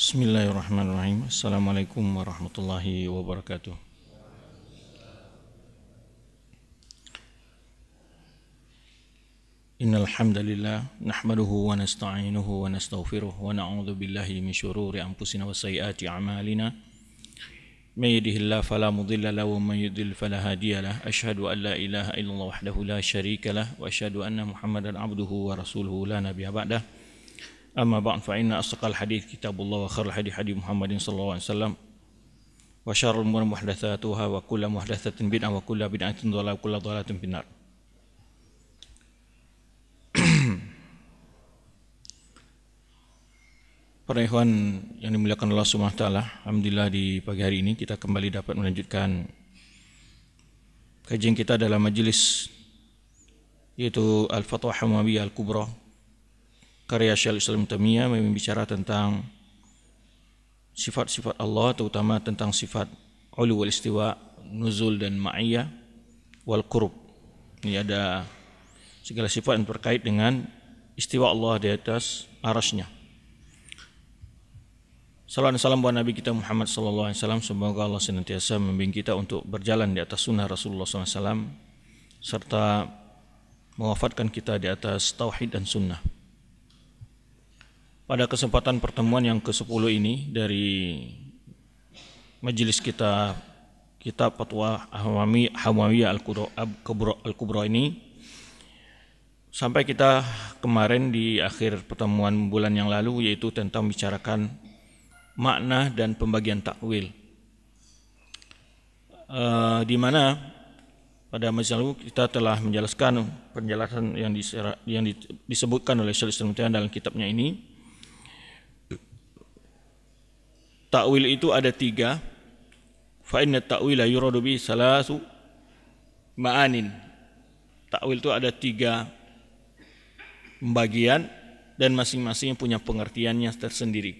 Bismillahirrahmanirrahim. Assalamualaikum warahmatullahi wabarakatuh. إن الحمد لله نحمده ونستعينه ونستغفره ونعوذ بالله من شرور أنفسنا وسيئات أعمالنا من يده الله فلا مضل له ومن يضلل فلا هادي له أشهد أن لا إله إلا الله وحده لا شريك له وأشهد أن محمدا عبده ورسوله لا نبي بعده أما بعد فإن أصدق الحديث كتاب الله وخير الحديث حديث محمد صلى الله عليه وسلم وشر الأمور محدثاتها وكل محدثة بدعة وكل بدعة ضلالة وكل ضلالة في النار Para ikhwan yang dimuliakan Allah Subhanahu wa taala, alhamdulillah di pagi hari ini kita kembali dapat melanjutkan kajian kita dalam majelis yaitu Al-Fatwa Hamawiyah Al-Kubra karya Syekh Islam Tamiyah memang tentang sifat-sifat Allah terutama tentang sifat ulu wal istiwa, nuzul dan ma'iyah wal qurb. Ini ada segala sifat yang terkait dengan istiwa Allah di atas arasnya. Salam salam buat Nabi kita Muhammad sallallahu alaihi wasallam. Semoga Allah senantiasa membimbing kita untuk berjalan di atas sunnah Rasulullah SAW serta mewafatkan kita di atas tauhid dan sunnah. Pada kesempatan pertemuan yang ke-10 ini dari majelis kita kitab fatwa ahwami Hamawiyah Al-Kubra Al -Kubra ini sampai kita kemarin di akhir pertemuan bulan yang lalu yaitu tentang membicarakan makna dan pembagian takwil. E, di mana pada majelis lalu kita telah menjelaskan penjelasan yang, disera, yang disebutkan oleh Syaikhul Islam dalam kitabnya ini takwil itu ada tiga fa inna ta'wila yuradu bi salasu ma'anin takwil itu ada tiga pembagian dan masing-masing punya pengertiannya tersendiri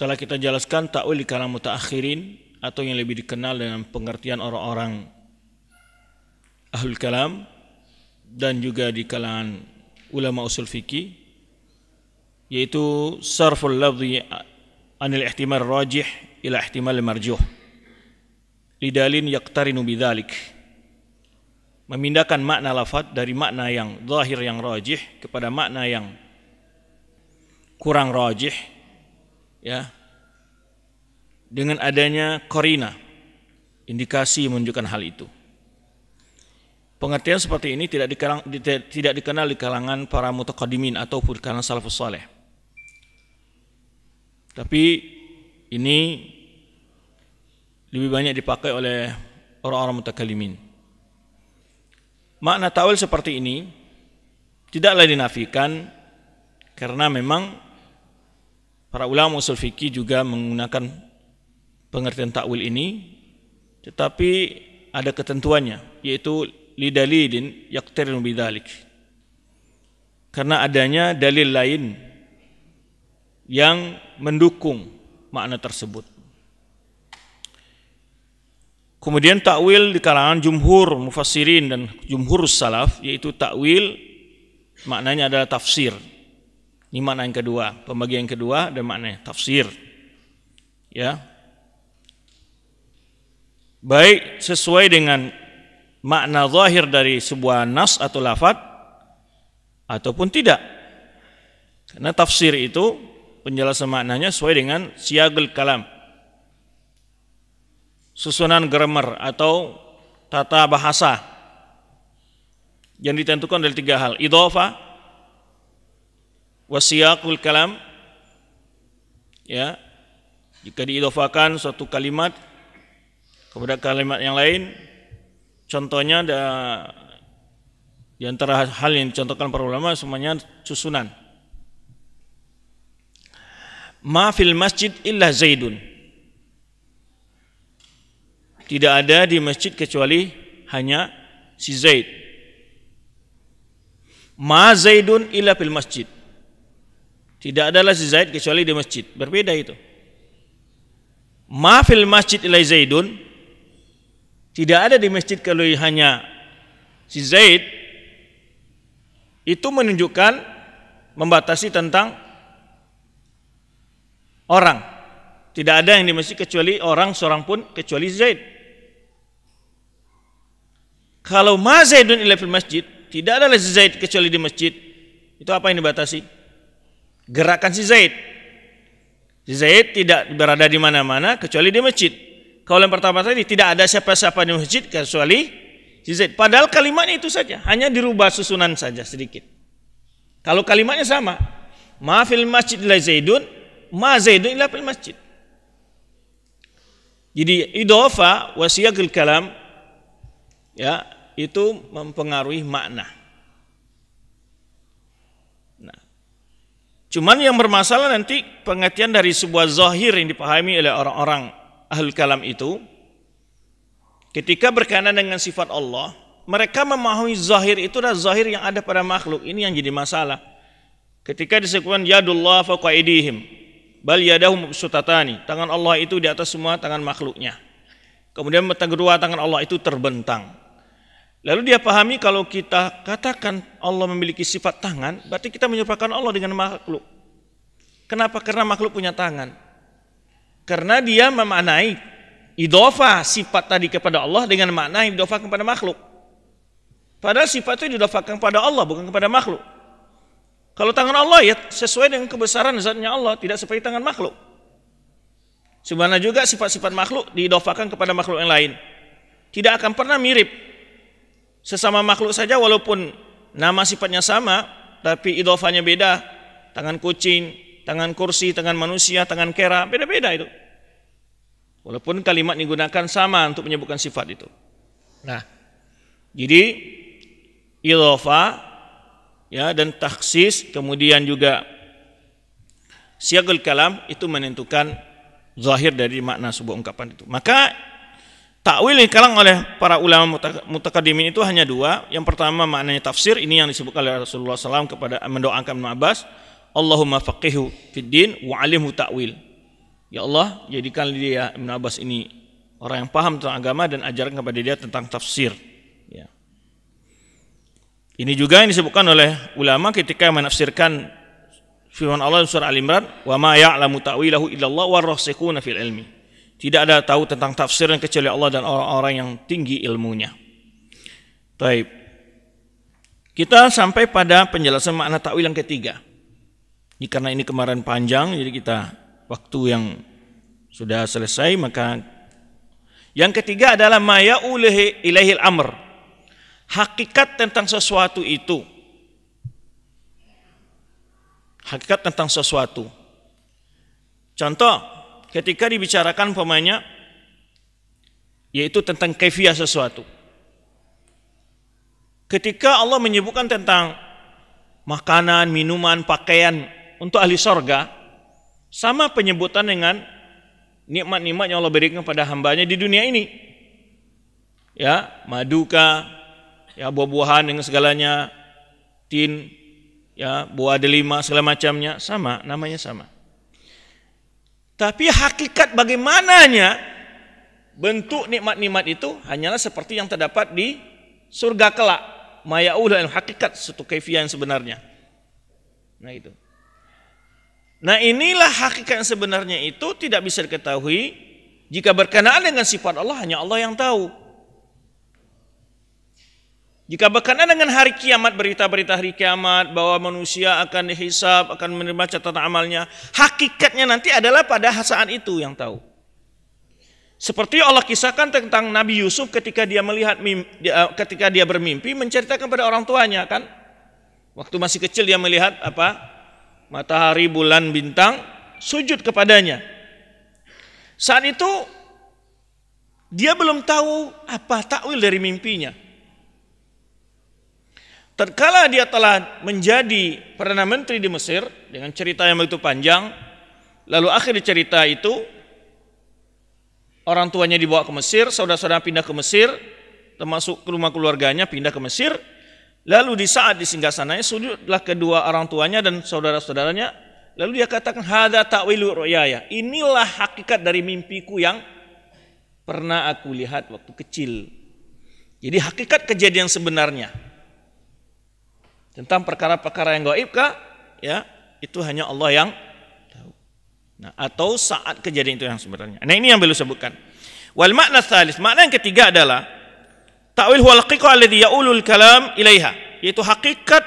telah kita jelaskan takwil di kalangan mutaakhirin atau yang lebih dikenal dengan pengertian orang-orang ahlul kalam dan juga di kalangan ulama usul fikih yaitu sarful lafzi anil ihtimal rajih ila ihtimal marjuh lidalin yaqtarinu bidzalik memindahkan makna lafaz dari makna yang zahir yang rajih kepada makna yang kurang rajih ya dengan adanya korina indikasi menunjukkan hal itu pengertian seperti ini tidak dikenal, tidak dikenal di kalangan para mutakadimin ataupun kalangan salafus saleh tapi ini lebih banyak dipakai oleh orang-orang mutakalimin. Makna ta'wil seperti ini tidaklah dinafikan karena memang para ulama usul fikih juga menggunakan pengertian ta'wil ini tetapi ada ketentuannya yaitu lidalidin yaqtarinu bidzalik karena adanya dalil lain yang mendukung makna tersebut. Kemudian takwil di kalangan jumhur mufassirin dan jumhur salaf yaitu takwil maknanya adalah tafsir. Ini makna yang kedua, pembagian yang kedua dan maknanya tafsir. Ya. Baik sesuai dengan makna zahir dari sebuah nas atau lafad ataupun tidak. Karena tafsir itu penjelasan maknanya sesuai dengan siagul kalam. Susunan grammar atau tata bahasa yang ditentukan dari tiga hal. Idofa, wasiyakul kalam, ya, jika diidofakan suatu kalimat kepada kalimat yang lain, contohnya ada di antara hal yang dicontohkan para ulama semuanya susunan ma fil masjid illa zaidun tidak ada di masjid kecuali hanya si Zaid ma zaidun illa fil masjid tidak adalah si Zaid kecuali di masjid berbeda itu ma fil masjid illa zaidun tidak ada di masjid kalau hanya si Zaid itu menunjukkan membatasi tentang orang. Tidak ada yang di masjid kecuali orang seorang pun kecuali Zaid. Kalau ma Zaidun ila fil masjid, tidak ada lagi Zaid kecuali di masjid. Itu apa yang dibatasi? Gerakan si Zaid. Si Zaid tidak berada di mana-mana kecuali di masjid. Kalau yang pertama tadi tidak ada siapa-siapa di masjid kecuali si Zaid. Padahal kalimatnya itu saja, hanya dirubah susunan saja sedikit. Kalau kalimatnya sama, maafil masjid la Zaidun Ma Zaidun illa fil masjid. Jadi idofa wasiyakil kalam ya itu mempengaruhi makna. Nah, cuman yang bermasalah nanti pengertian dari sebuah zahir yang dipahami oleh orang-orang ahli kalam itu ketika berkenaan dengan sifat Allah, mereka memahami zahir itu adalah zahir yang ada pada makhluk. Ini yang jadi masalah. Ketika disebutkan yadullah faqaidihim, bal yadahu mubsutatani tangan Allah itu di atas semua tangan makhluknya kemudian kedua tangan Allah itu terbentang lalu dia pahami kalau kita katakan Allah memiliki sifat tangan berarti kita menyerupakan Allah dengan makhluk kenapa karena makhluk punya tangan karena dia memaknai idofa sifat tadi kepada Allah dengan makna idofa kepada makhluk padahal sifat itu didofakan kepada Allah bukan kepada makhluk kalau tangan Allah ya sesuai dengan kebesaran zatnya Allah, tidak seperti tangan makhluk. Sebenarnya juga sifat-sifat makhluk diidofakan kepada makhluk yang lain. Tidak akan pernah mirip. Sesama makhluk saja walaupun nama sifatnya sama, tapi idofanya beda. Tangan kucing, tangan kursi, tangan manusia, tangan kera, beda-beda itu. Walaupun kalimat digunakan sama untuk menyebutkan sifat itu. Nah, jadi idofa ya dan taksis kemudian juga siagul kalam itu menentukan zahir dari makna sebuah ungkapan itu. Maka takwil yang kalang oleh para ulama mutakadimin itu hanya dua. Yang pertama maknanya tafsir ini yang disebutkan oleh Rasulullah SAW kepada mendoakan Ibnu Abbas. Allahumma faqihu fid din wa alimhu ta'wil. Ya Allah, jadikan dia Ibn Abbas ini orang yang paham tentang agama dan ajarkan kepada dia tentang tafsir. Ini juga yang disebutkan oleh ulama ketika menafsirkan firman Allah dalam surah Al-Imran, "Wa ma ya'lamu ta'wilahu illallah rasikhuna fil ilmi." Tidak ada tahu tentang tafsir yang kecuali Allah dan orang-orang yang tinggi ilmunya. Baik. Kita sampai pada penjelasan makna takwil yang ketiga. Ini karena ini kemarin panjang, jadi kita waktu yang sudah selesai maka yang ketiga adalah maya ulehi ilahil amr hakikat tentang sesuatu itu. Hakikat tentang sesuatu. Contoh, ketika dibicarakan pemainnya, yaitu tentang kefiah sesuatu. Ketika Allah menyebutkan tentang makanan, minuman, pakaian untuk ahli sorga, sama penyebutan dengan nikmat-nikmat yang Allah berikan kepada hambanya di dunia ini. Ya, maduka, ya buah-buahan dengan segalanya, tin, ya buah delima segala macamnya sama, namanya sama. Tapi hakikat bagaimananya bentuk nikmat-nikmat itu hanyalah seperti yang terdapat di surga kelak. Mayaul dan hakikat satu kefian sebenarnya. Nah itu. Nah inilah hakikat yang sebenarnya itu tidak bisa diketahui jika berkenaan dengan sifat Allah hanya Allah yang tahu. Jika berkenaan dengan hari kiamat, berita-berita hari kiamat bahwa manusia akan dihisap, akan menerima catatan amalnya, hakikatnya nanti adalah pada saat itu yang tahu. Seperti Allah kisahkan tentang Nabi Yusuf ketika dia melihat eh, ketika dia bermimpi menceritakan kepada orang tuanya kan. Waktu masih kecil dia melihat apa? Matahari, bulan, bintang, sujud kepadanya. Saat itu dia belum tahu apa takwil dari mimpinya terkala dia telah menjadi perdana menteri di Mesir dengan cerita yang begitu panjang, lalu akhir cerita itu orang tuanya dibawa ke Mesir, saudara-saudara pindah ke Mesir, termasuk ke rumah keluarganya pindah ke Mesir. Lalu di saat di singgah sana, sujudlah kedua orang tuanya dan saudara-saudaranya. Lalu dia katakan hada ta'wilu ru'yaya. Inilah hakikat dari mimpiku yang pernah aku lihat waktu kecil. Jadi hakikat kejadian sebenarnya tentang perkara-perkara yang gaib kah? Ya, itu hanya Allah yang tahu. Nah, atau saat kejadian itu yang sebenarnya. Nah, ini yang beliau sebutkan. Wal makna salis makna yang ketiga adalah ta'wil huwal haqiqah alladhi ya'ulul kalam ilaiha, yaitu hakikat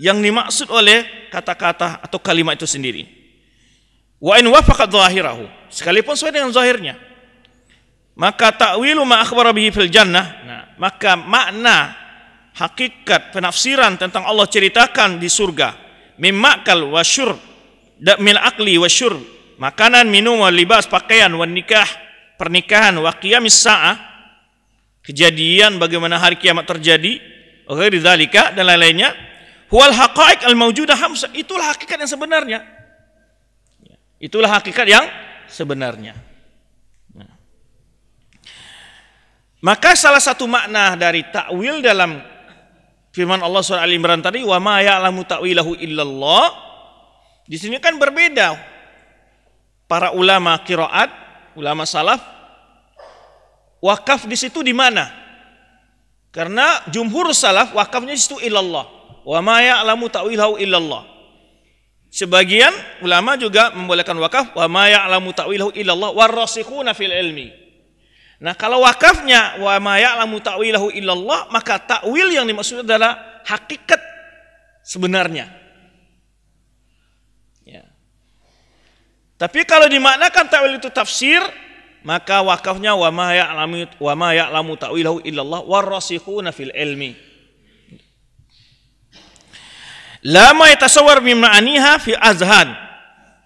yang dimaksud oleh kata-kata atau kalimat itu sendiri. Wa in wafaqa zahirahu, sekalipun sesuai dengan zahirnya. Maka ta'wilu ma akhbara bihi fil jannah. Nah, maka makna hakikat penafsiran tentang Allah ceritakan di surga memakal wasyur mil akli wasyur makanan minum wa libas pakaian wa nikah pernikahan wa qiyamis saah kejadian bagaimana hari kiamat terjadi ghairi dzalika dan lain-lainnya huwal haqaiq al mawjudah hamsa itulah hakikat yang sebenarnya itulah hakikat yang sebenarnya nah. maka salah satu makna dari takwil dalam Firman Allah surah Al Imran tadi wa ma ya'lamu ta'wilahu illallah. Di sini kan berbeda. Para ulama kiroat ulama salaf wakaf di situ di mana? Karena jumhur salaf wakafnya di situ ilallah. Wa ma ya'lamu ta'wilahu illallah. Sebagian ulama juga membolehkan wakaf wa ma ya'lamu ta'wilahu illallah warasikhuna fil ilmi. Nah, kalau wakafnya wa ma ya'lamu ta'wilahu illallah, maka takwil yang dimaksud adalah hakikat sebenarnya. Ya. Tapi kalau dimaknakan takwil itu tafsir, maka wakafnya wa ma ya'lamu wa ma ya'lamu ta'wilahu illallah warasikhuna fil ilmi. Lama yatasawwar min fi azhan.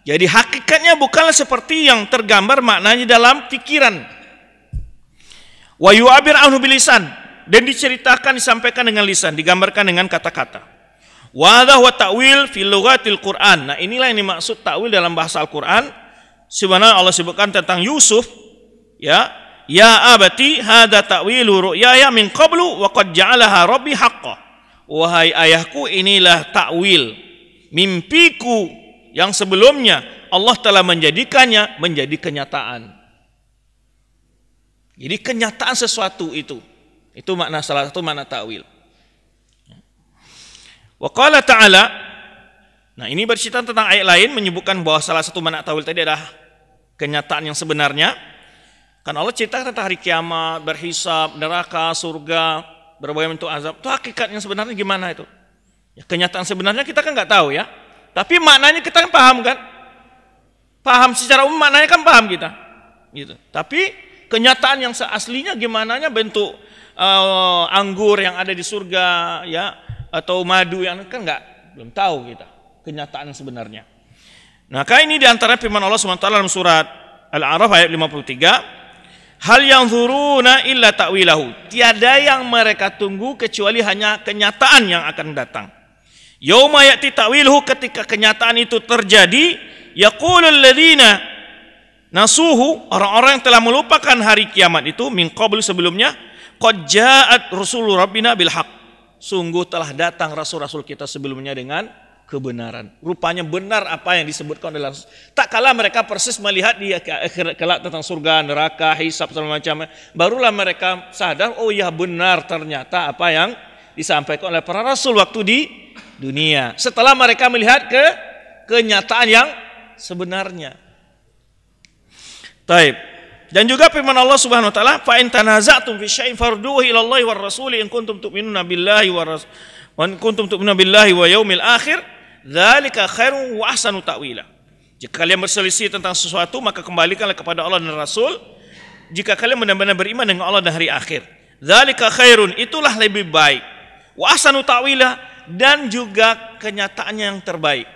Jadi hakikatnya bukanlah seperti yang tergambar maknanya dalam pikiran. Wa yu'abir anhu bilisan dan diceritakan disampaikan dengan lisan, digambarkan dengan kata-kata. Wadah wa ta'wil fil lughatil Qur'an. Nah, inilah yang dimaksud ta'wil dalam bahasa Al-Qur'an. Sebenarnya Allah sebutkan tentang Yusuf, ya, ya abati hada ta'wilu ru'yaya min qablu wa qad ja'alaha rabbi haqqan. Wahai ayahku, inilah ta'wil mimpiku yang sebelumnya Allah telah menjadikannya menjadi kenyataan. Jadi kenyataan sesuatu itu. Itu makna salah satu makna ta'wil. Wa qala ta'ala Nah, ini bercerita tentang ayat lain menyebutkan bahwa salah satu makna ta'wil tadi adalah kenyataan yang sebenarnya. Kan Allah cerita tentang hari kiamat, berhisab, neraka, surga, berbagai bentuk azab. Itu hakikatnya sebenarnya gimana itu? Ya, kenyataan sebenarnya kita kan nggak tahu ya. Tapi maknanya kita kan paham kan? Paham secara umum maknanya kan paham kita. Gitu. Tapi kenyataan yang seaslinya gimana nya bentuk uh, anggur yang ada di surga ya atau madu yang kan nggak belum tahu kita kenyataan sebenarnya. Nah, kali ini di firman Allah SWT dalam surat Al-A'raf ayat 53, hal yang zuruna illa ta'wilahu. Tiada yang mereka tunggu kecuali hanya kenyataan yang akan datang. Yauma ya'ti ketika kenyataan itu terjadi, yaqulul ladina Nasuhu orang-orang yang telah melupakan hari kiamat itu min qablu sebelumnya qad ja'at rusulu rabbina bil haq. Sungguh telah datang rasul-rasul kita sebelumnya dengan kebenaran. Rupanya benar apa yang disebutkan dalam tak kala mereka persis melihat di akhir kelak tentang surga, neraka, hisab segala macam. Barulah mereka sadar, oh ya benar ternyata apa yang disampaikan oleh para rasul waktu di dunia. Setelah mereka melihat ke kenyataan yang sebenarnya. Taib. Dan juga firman Allah Subhanahu wa taala, "Fa in tanaza'tum fi syai'in farduhu ila Allah war rasul in kuntum tu'minuna billahi wa ras wa in kuntum tu'minuna billahi wa yaumil akhir, dzalika khairun wa ahsanu ta'wila." Jika kalian berselisih tentang sesuatu, maka kembalikanlah kepada Allah dan Rasul. Jika kalian benar-benar beriman dengan Allah dan hari akhir, dzalika khairun, itulah lebih baik. Wa ahsanu ta'wila dan juga kenyataannya yang terbaik.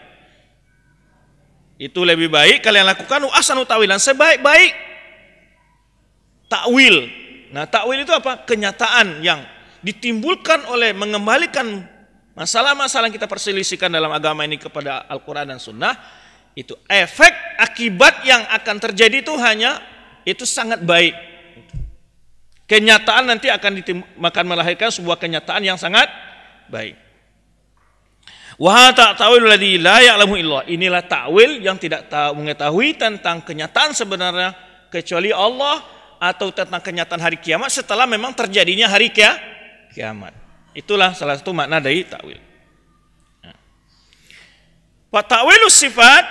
Itu lebih baik kalian lakukan uasan utawilan sebaik-baik takwil. Nah, takwil itu apa? Kenyataan yang ditimbulkan oleh mengembalikan masalah-masalah yang kita perselisihkan dalam agama ini kepada Al-Qur'an dan Sunnah itu efek akibat yang akan terjadi itu hanya itu sangat baik. Kenyataan nanti akan akan melahirkan sebuah kenyataan yang sangat baik. Wah tak tawil ladhi la ya'lamu illah. Inilah takwil yang tidak tahu mengetahui tentang kenyataan sebenarnya kecuali Allah atau tentang kenyataan hari kiamat setelah memang terjadinya hari kia, kiamat. Itulah salah satu makna dari takwil. Ya. Wa ta'wilu sifat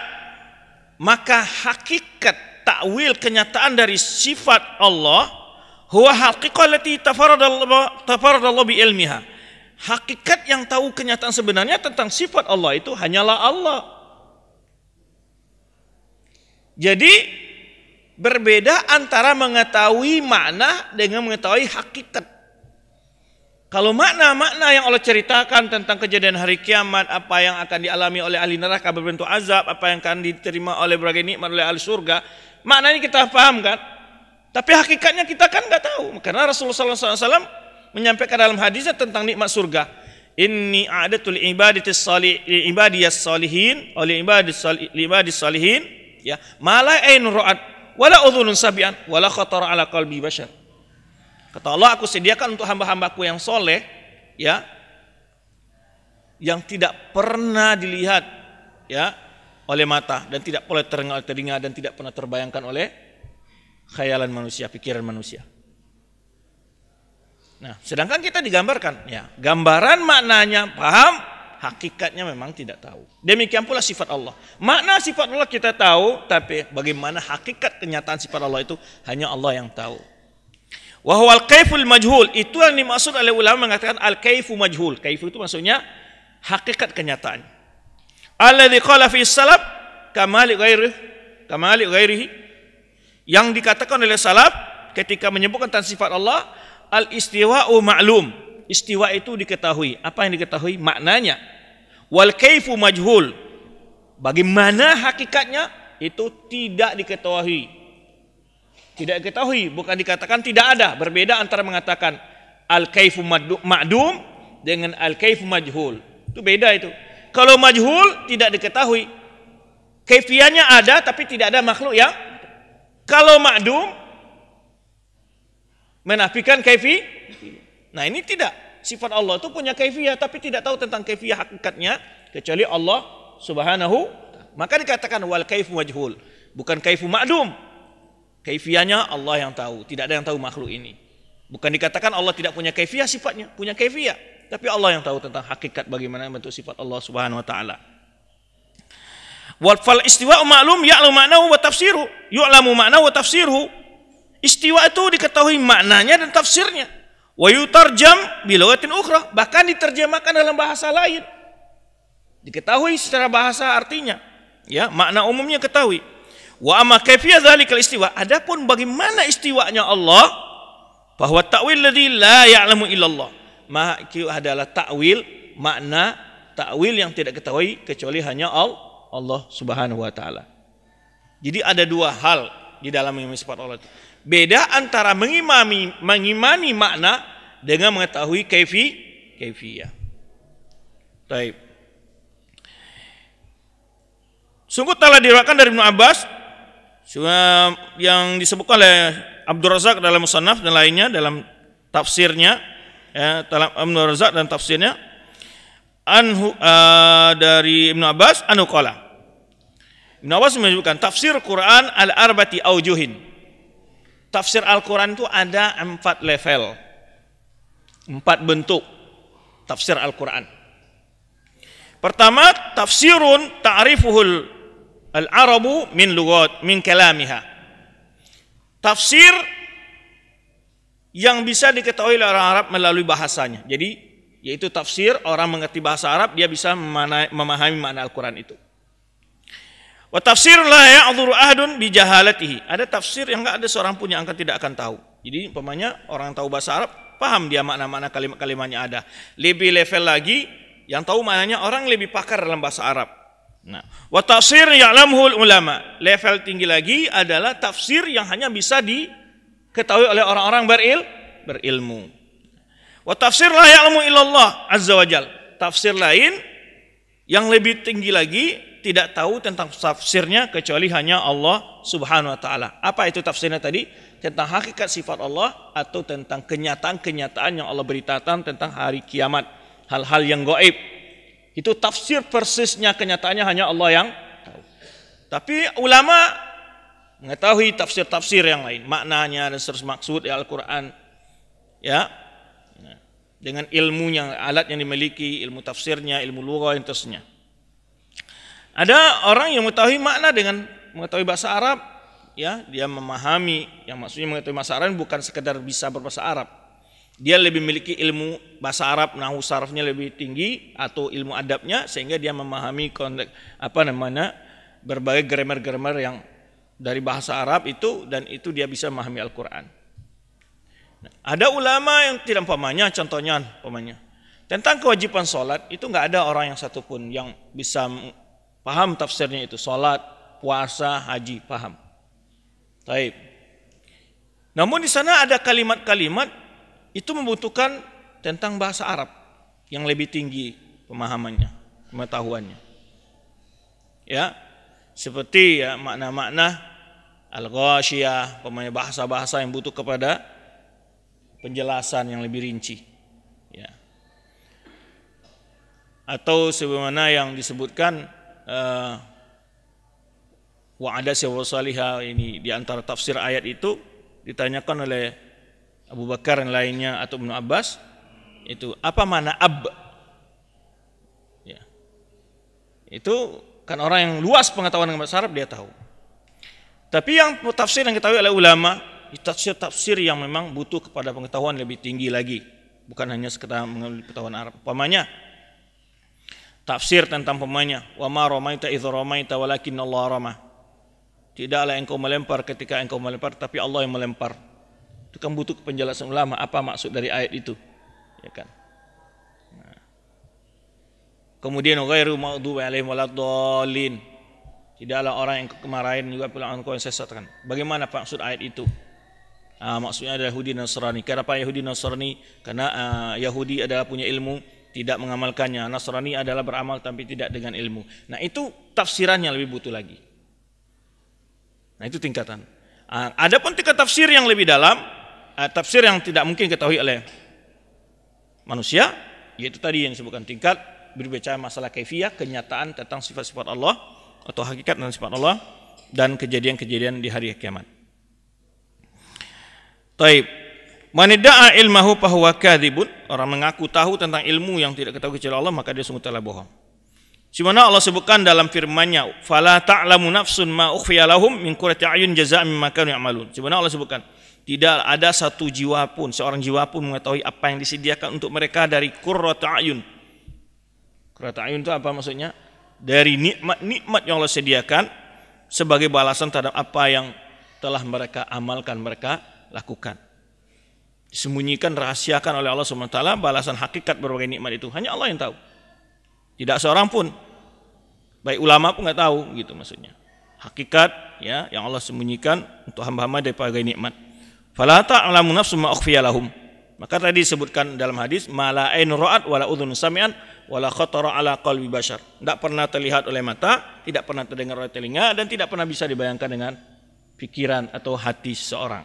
maka hakikat takwil kenyataan dari sifat Allah huwa haqiqah allati tafaradallahu bi ilmiha hakikat yang tahu kenyataan sebenarnya tentang sifat Allah itu hanyalah Allah. Jadi berbeda antara mengetahui makna dengan mengetahui hakikat. Kalau makna-makna yang Allah ceritakan tentang kejadian hari kiamat, apa yang akan dialami oleh ahli neraka berbentuk azab, apa yang akan diterima oleh berbagai nikmat oleh ahli surga, maknanya kita paham kan? Tapi hakikatnya kita kan nggak tahu. Karena Rasulullah SAW menyampaikan dalam hadisnya tentang nikmat surga. Ini tulis ibadatis salih ibadiyas salihin oleh ibadis salihin ya malah ain roat wala udhunun sabian wala khatar ala qalbi bashar. Kata Allah aku sediakan untuk hamba-hambaku yang soleh ya yang tidak pernah dilihat ya oleh mata dan tidak boleh terengah telinga dan tidak pernah terbayangkan oleh khayalan manusia, pikiran manusia. Nah, sedangkan kita digambarkan, ya, gambaran maknanya paham, hakikatnya memang tidak tahu. Demikian pula sifat Allah. Makna sifat Allah kita tahu, tapi bagaimana hakikat kenyataan sifat Allah itu hanya Allah yang tahu. Wahwal kaiful majhul itu yang dimaksud oleh ulama mengatakan al kaifu majhul. Kaifu itu maksudnya hakikat kenyataan. Alladzi qala fi salaf kamali ghairi kamali ghairihi yang dikatakan oleh salaf ketika menyebutkan tentang sifat Allah al istiwa'u ma'lum. Istiwa itu diketahui. Apa yang diketahui? Maknanya. Wal kaifu majhul. Bagaimana hakikatnya? Itu tidak diketahui. Tidak diketahui, bukan dikatakan tidak ada. Berbeda antara mengatakan al kaifu ma'dum dengan al kaifu majhul. Itu beda itu. Kalau majhul tidak diketahui. Kaifiannya ada tapi tidak ada makhluk yang kalau ma'dum menafikan kaifi. Nah ini tidak. Sifat Allah itu punya ya, tapi tidak tahu tentang kaifiyah hakikatnya kecuali Allah Subhanahu. Maka dikatakan wal kaifu wajhul Bukan kaifu ma'dum. Kaifiyahnya Allah yang tahu, tidak ada yang tahu makhluk ini. Bukan dikatakan Allah tidak punya kaifiyah sifatnya, punya kaifiyah, tapi Allah yang tahu tentang hakikat bagaimana bentuk sifat Allah Subhanahu wa taala. Wal fal istiwa ma'lum ya'lamu ma'nahu wa tafsiru, yu'lamu ma'nahu wa tafsiruhu Istiwa itu diketahui maknanya dan tafsirnya. Wa yutarjam bilawatin ukhra, bahkan diterjemahkan dalam bahasa lain. Diketahui secara bahasa artinya. Ya, makna umumnya ketahui. Wa amma kaifiyah dzalikal istiwa? Adapun bagaimana istiwanya Allah? Bahwa takwil ladzi la ya'lamu illallah. Maka adalah takwil makna takwil yang tidak ketahui kecuali hanya Allah Subhanahu wa taala. Jadi ada dua hal di dalam menyikapi sifat Allah. Beda antara mengimami, mengimani makna dengan mengetahui kaifi, kaifiyah. Taib. Sungguh telah diriwayatkan dari Ibnu Abbas eh, yang disebutkan oleh Abdul Razak dalam Musannaf dan lainnya dalam tafsirnya ya, dalam Abdul Razak dan tafsirnya anhu uh, dari Ibnu Abbas anu qala Ibnu Abbas menyebutkan tafsir Quran al arbati aujuhin Tafsir Al-Quran itu ada empat level, empat bentuk tafsir Al-Quran. Pertama, tafsirun ta'rifuhul al-arabu min lugat, min kalamiha. Tafsir yang bisa diketahui oleh orang Arab melalui bahasanya. Jadi, yaitu tafsir, orang mengerti bahasa Arab, dia bisa memahami makna Al-Quran itu. Wa tafsir la ya'dhuru ahadun bi jahalatihi. Ada tafsir yang enggak ada seorang pun yang akan tidak akan tahu. Jadi umpamanya orang tahu bahasa Arab paham dia makna-makna kalimat-kalimatnya ada. Lebih level lagi yang tahu maknanya orang lebih pakar dalam bahasa Arab. Nah, wa tafsir ya'lamhul ulama. Level tinggi lagi adalah tafsir yang hanya bisa diketahui oleh orang-orang beril berilmu. Wa tafsir la ya'lamu illallah azza wajal. Tafsir lain yang lebih tinggi lagi tidak tahu tentang tafsirnya kecuali hanya Allah Subhanahu wa taala. Apa itu tafsirnya tadi? Tentang hakikat sifat Allah atau tentang kenyataan-kenyataan yang Allah beritakan tentang hari kiamat, hal-hal yang gaib. Itu tafsir persisnya kenyataannya hanya Allah yang tahu. Tapi ulama mengetahui tafsir-tafsir yang lain, maknanya dan seterusnya maksud ya Al-Qur'an. Ya. Dengan yang alat yang dimiliki, ilmu tafsirnya, ilmu luar yang ada orang yang mengetahui makna dengan mengetahui bahasa Arab, ya, dia memahami, yang maksudnya mengetahui bahasa Arab bukan sekedar bisa berbahasa Arab. Dia lebih memiliki ilmu bahasa Arab, nahu sarafnya lebih tinggi atau ilmu adabnya sehingga dia memahami konteks apa namanya berbagai grammar-grammar yang dari bahasa Arab itu dan itu dia bisa memahami Al-Qur'an. ada ulama yang tidak umpamanya contohnya umpamanya tentang kewajiban sholat itu nggak ada orang yang satupun yang bisa Paham tafsirnya itu, sholat, puasa, haji, paham. Taib. Namun di sana ada kalimat-kalimat itu membutuhkan tentang bahasa Arab yang lebih tinggi pemahamannya, pengetahuannya. Ya, seperti ya makna-makna al-ghasyiyah, pemain bahasa-bahasa yang butuh kepada penjelasan yang lebih rinci. Ya. Atau sebagaimana yang disebutkan uh, wa ada salihah ini di antara tafsir ayat itu ditanyakan oleh Abu Bakar yang lainnya atau Ibnu Abbas itu apa mana ab ya. itu kan orang yang luas pengetahuan bahasa Arab dia tahu tapi yang tafsir yang diketahui oleh ulama itu tafsir-tafsir yang memang butuh kepada pengetahuan lebih tinggi lagi bukan hanya sekedar pengetahuan Arab umpamanya tafsir tentang pemainnya wa ma ramaita idh ramaita walakin Allah rama tidaklah engkau melempar ketika engkau melempar tapi Allah yang melempar itu kan butuh penjelasan ulama apa maksud dari ayat itu ya kan Kemudian ghairu maudhu alaihi waladdallin. Tidaklah orang yang kemarahin juga pula orang yang kan? Bagaimana maksud ayat itu? Uh, maksudnya adalah Yahudi Nasrani. Kenapa Yahudi Nasrani? Karena uh, Yahudi adalah punya ilmu tidak mengamalkannya. Nasrani adalah beramal tapi tidak dengan ilmu. Nah itu tafsirannya lebih butuh lagi. Nah itu tingkatan. Ah, ada pun tingkat tafsir yang lebih dalam, ah, tafsir yang tidak mungkin ketahui oleh manusia, yaitu tadi yang disebutkan tingkat berbicara masalah kaifiah, kenyataan tentang sifat-sifat Allah atau hakikat dan sifat Allah dan kejadian-kejadian di hari kiamat. Taib. Manidaa da'a ilmahu fahuwa kadzibun. Orang mengaku tahu tentang ilmu yang tidak ketahui kecuali Allah maka dia sungguh telah bohong. Sebenarnya Allah sebutkan dalam firman-Nya, "Fala ta'lamu nafsun ma ukhfiya lahum min qurrati ayun jazaa'an mimma kanu ya'malun." Sebagaimana Allah sebutkan, tidak ada satu jiwa pun, seorang jiwa pun mengetahui apa yang disediakan untuk mereka dari qurrati ayun. Qurrati ayun itu apa maksudnya? Dari nikmat-nikmat yang Allah sediakan sebagai balasan terhadap apa yang telah mereka amalkan, mereka lakukan disembunyikan, rahasiakan oleh Allah SWT balasan hakikat berbagai nikmat itu hanya Allah yang tahu tidak seorang pun baik ulama pun nggak tahu gitu maksudnya hakikat ya yang Allah sembunyikan untuk hamba-hamba dari berbagai nikmat Falata alamun nafsum ma maka tadi disebutkan dalam hadis mala roat wala udhun sami'an wala khatara ala qalbi bashar tidak pernah terlihat oleh mata tidak pernah terdengar oleh telinga dan tidak pernah bisa dibayangkan dengan pikiran atau hati seseorang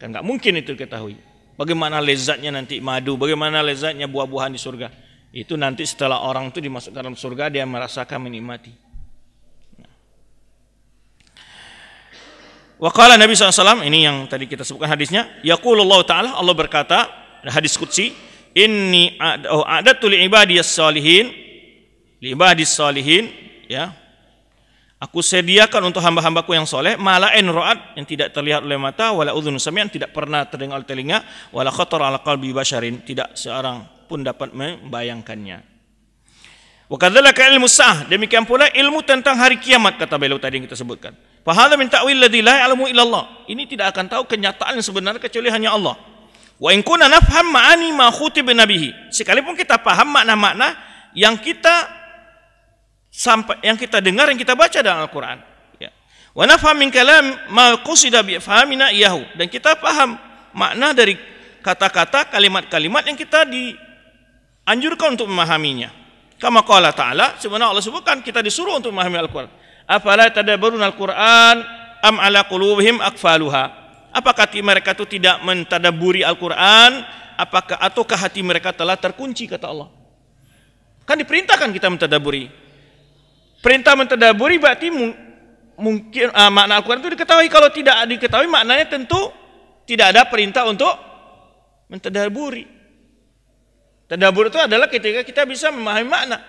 kan nggak mungkin itu diketahui Bagaimana lezatnya nanti madu, bagaimana lezatnya buah-buahan di surga. Itu nanti setelah orang itu dimasukkan dalam surga dia merasakan menikmati. Wakala Nabi SAW, ini yang tadi kita sebutkan hadisnya, Yaqulullah Ta'ala, Allah berkata, hadis kutsi, Ini oh li ibadiyas salihin, li ibadis salihin, ya, Aku sediakan untuk hamba-hambaku yang soleh malain roat yang tidak terlihat oleh mata, wala udhun samian tidak pernah terdengar oleh telinga, wala kotor ala qalbi basyarin tidak seorang pun dapat membayangkannya. Wakadhalaka ilmu sah demikian pula ilmu tentang hari kiamat kata beliau tadi yang kita sebutkan. Fahadha min ta'wil ladzi alamu ilallah. Ini tidak akan tahu kenyataan yang sebenarnya kecuali hanya Allah. Wa in kunna nafham ma'ani ma khutib nabihi. Sekalipun kita paham makna-makna yang kita sampai yang kita dengar yang kita baca dalam Al-Qur'an ya wa nafham min kalam ma qusida bi fahamina iyahu dan kita paham makna dari kata-kata kalimat-kalimat yang kita dianjurkan untuk memahaminya kama qala ta'ala sebenarnya Allah sebutkan kita disuruh untuk memahami Al-Qur'an afala tadabbarun Al-Qur'an am ala qulubihim akfaluha apakah hati mereka itu tidak mentadaburi Al-Qur'an apakah ataukah hati mereka telah terkunci kata Allah kan diperintahkan kita mentadaburi Perintah mentadaburi berarti mungkin uh, makna Al-Quran itu diketahui. Kalau tidak diketahui maknanya tentu tidak ada perintah untuk mentadaburi. Tadabur itu adalah ketika kita bisa memahami makna.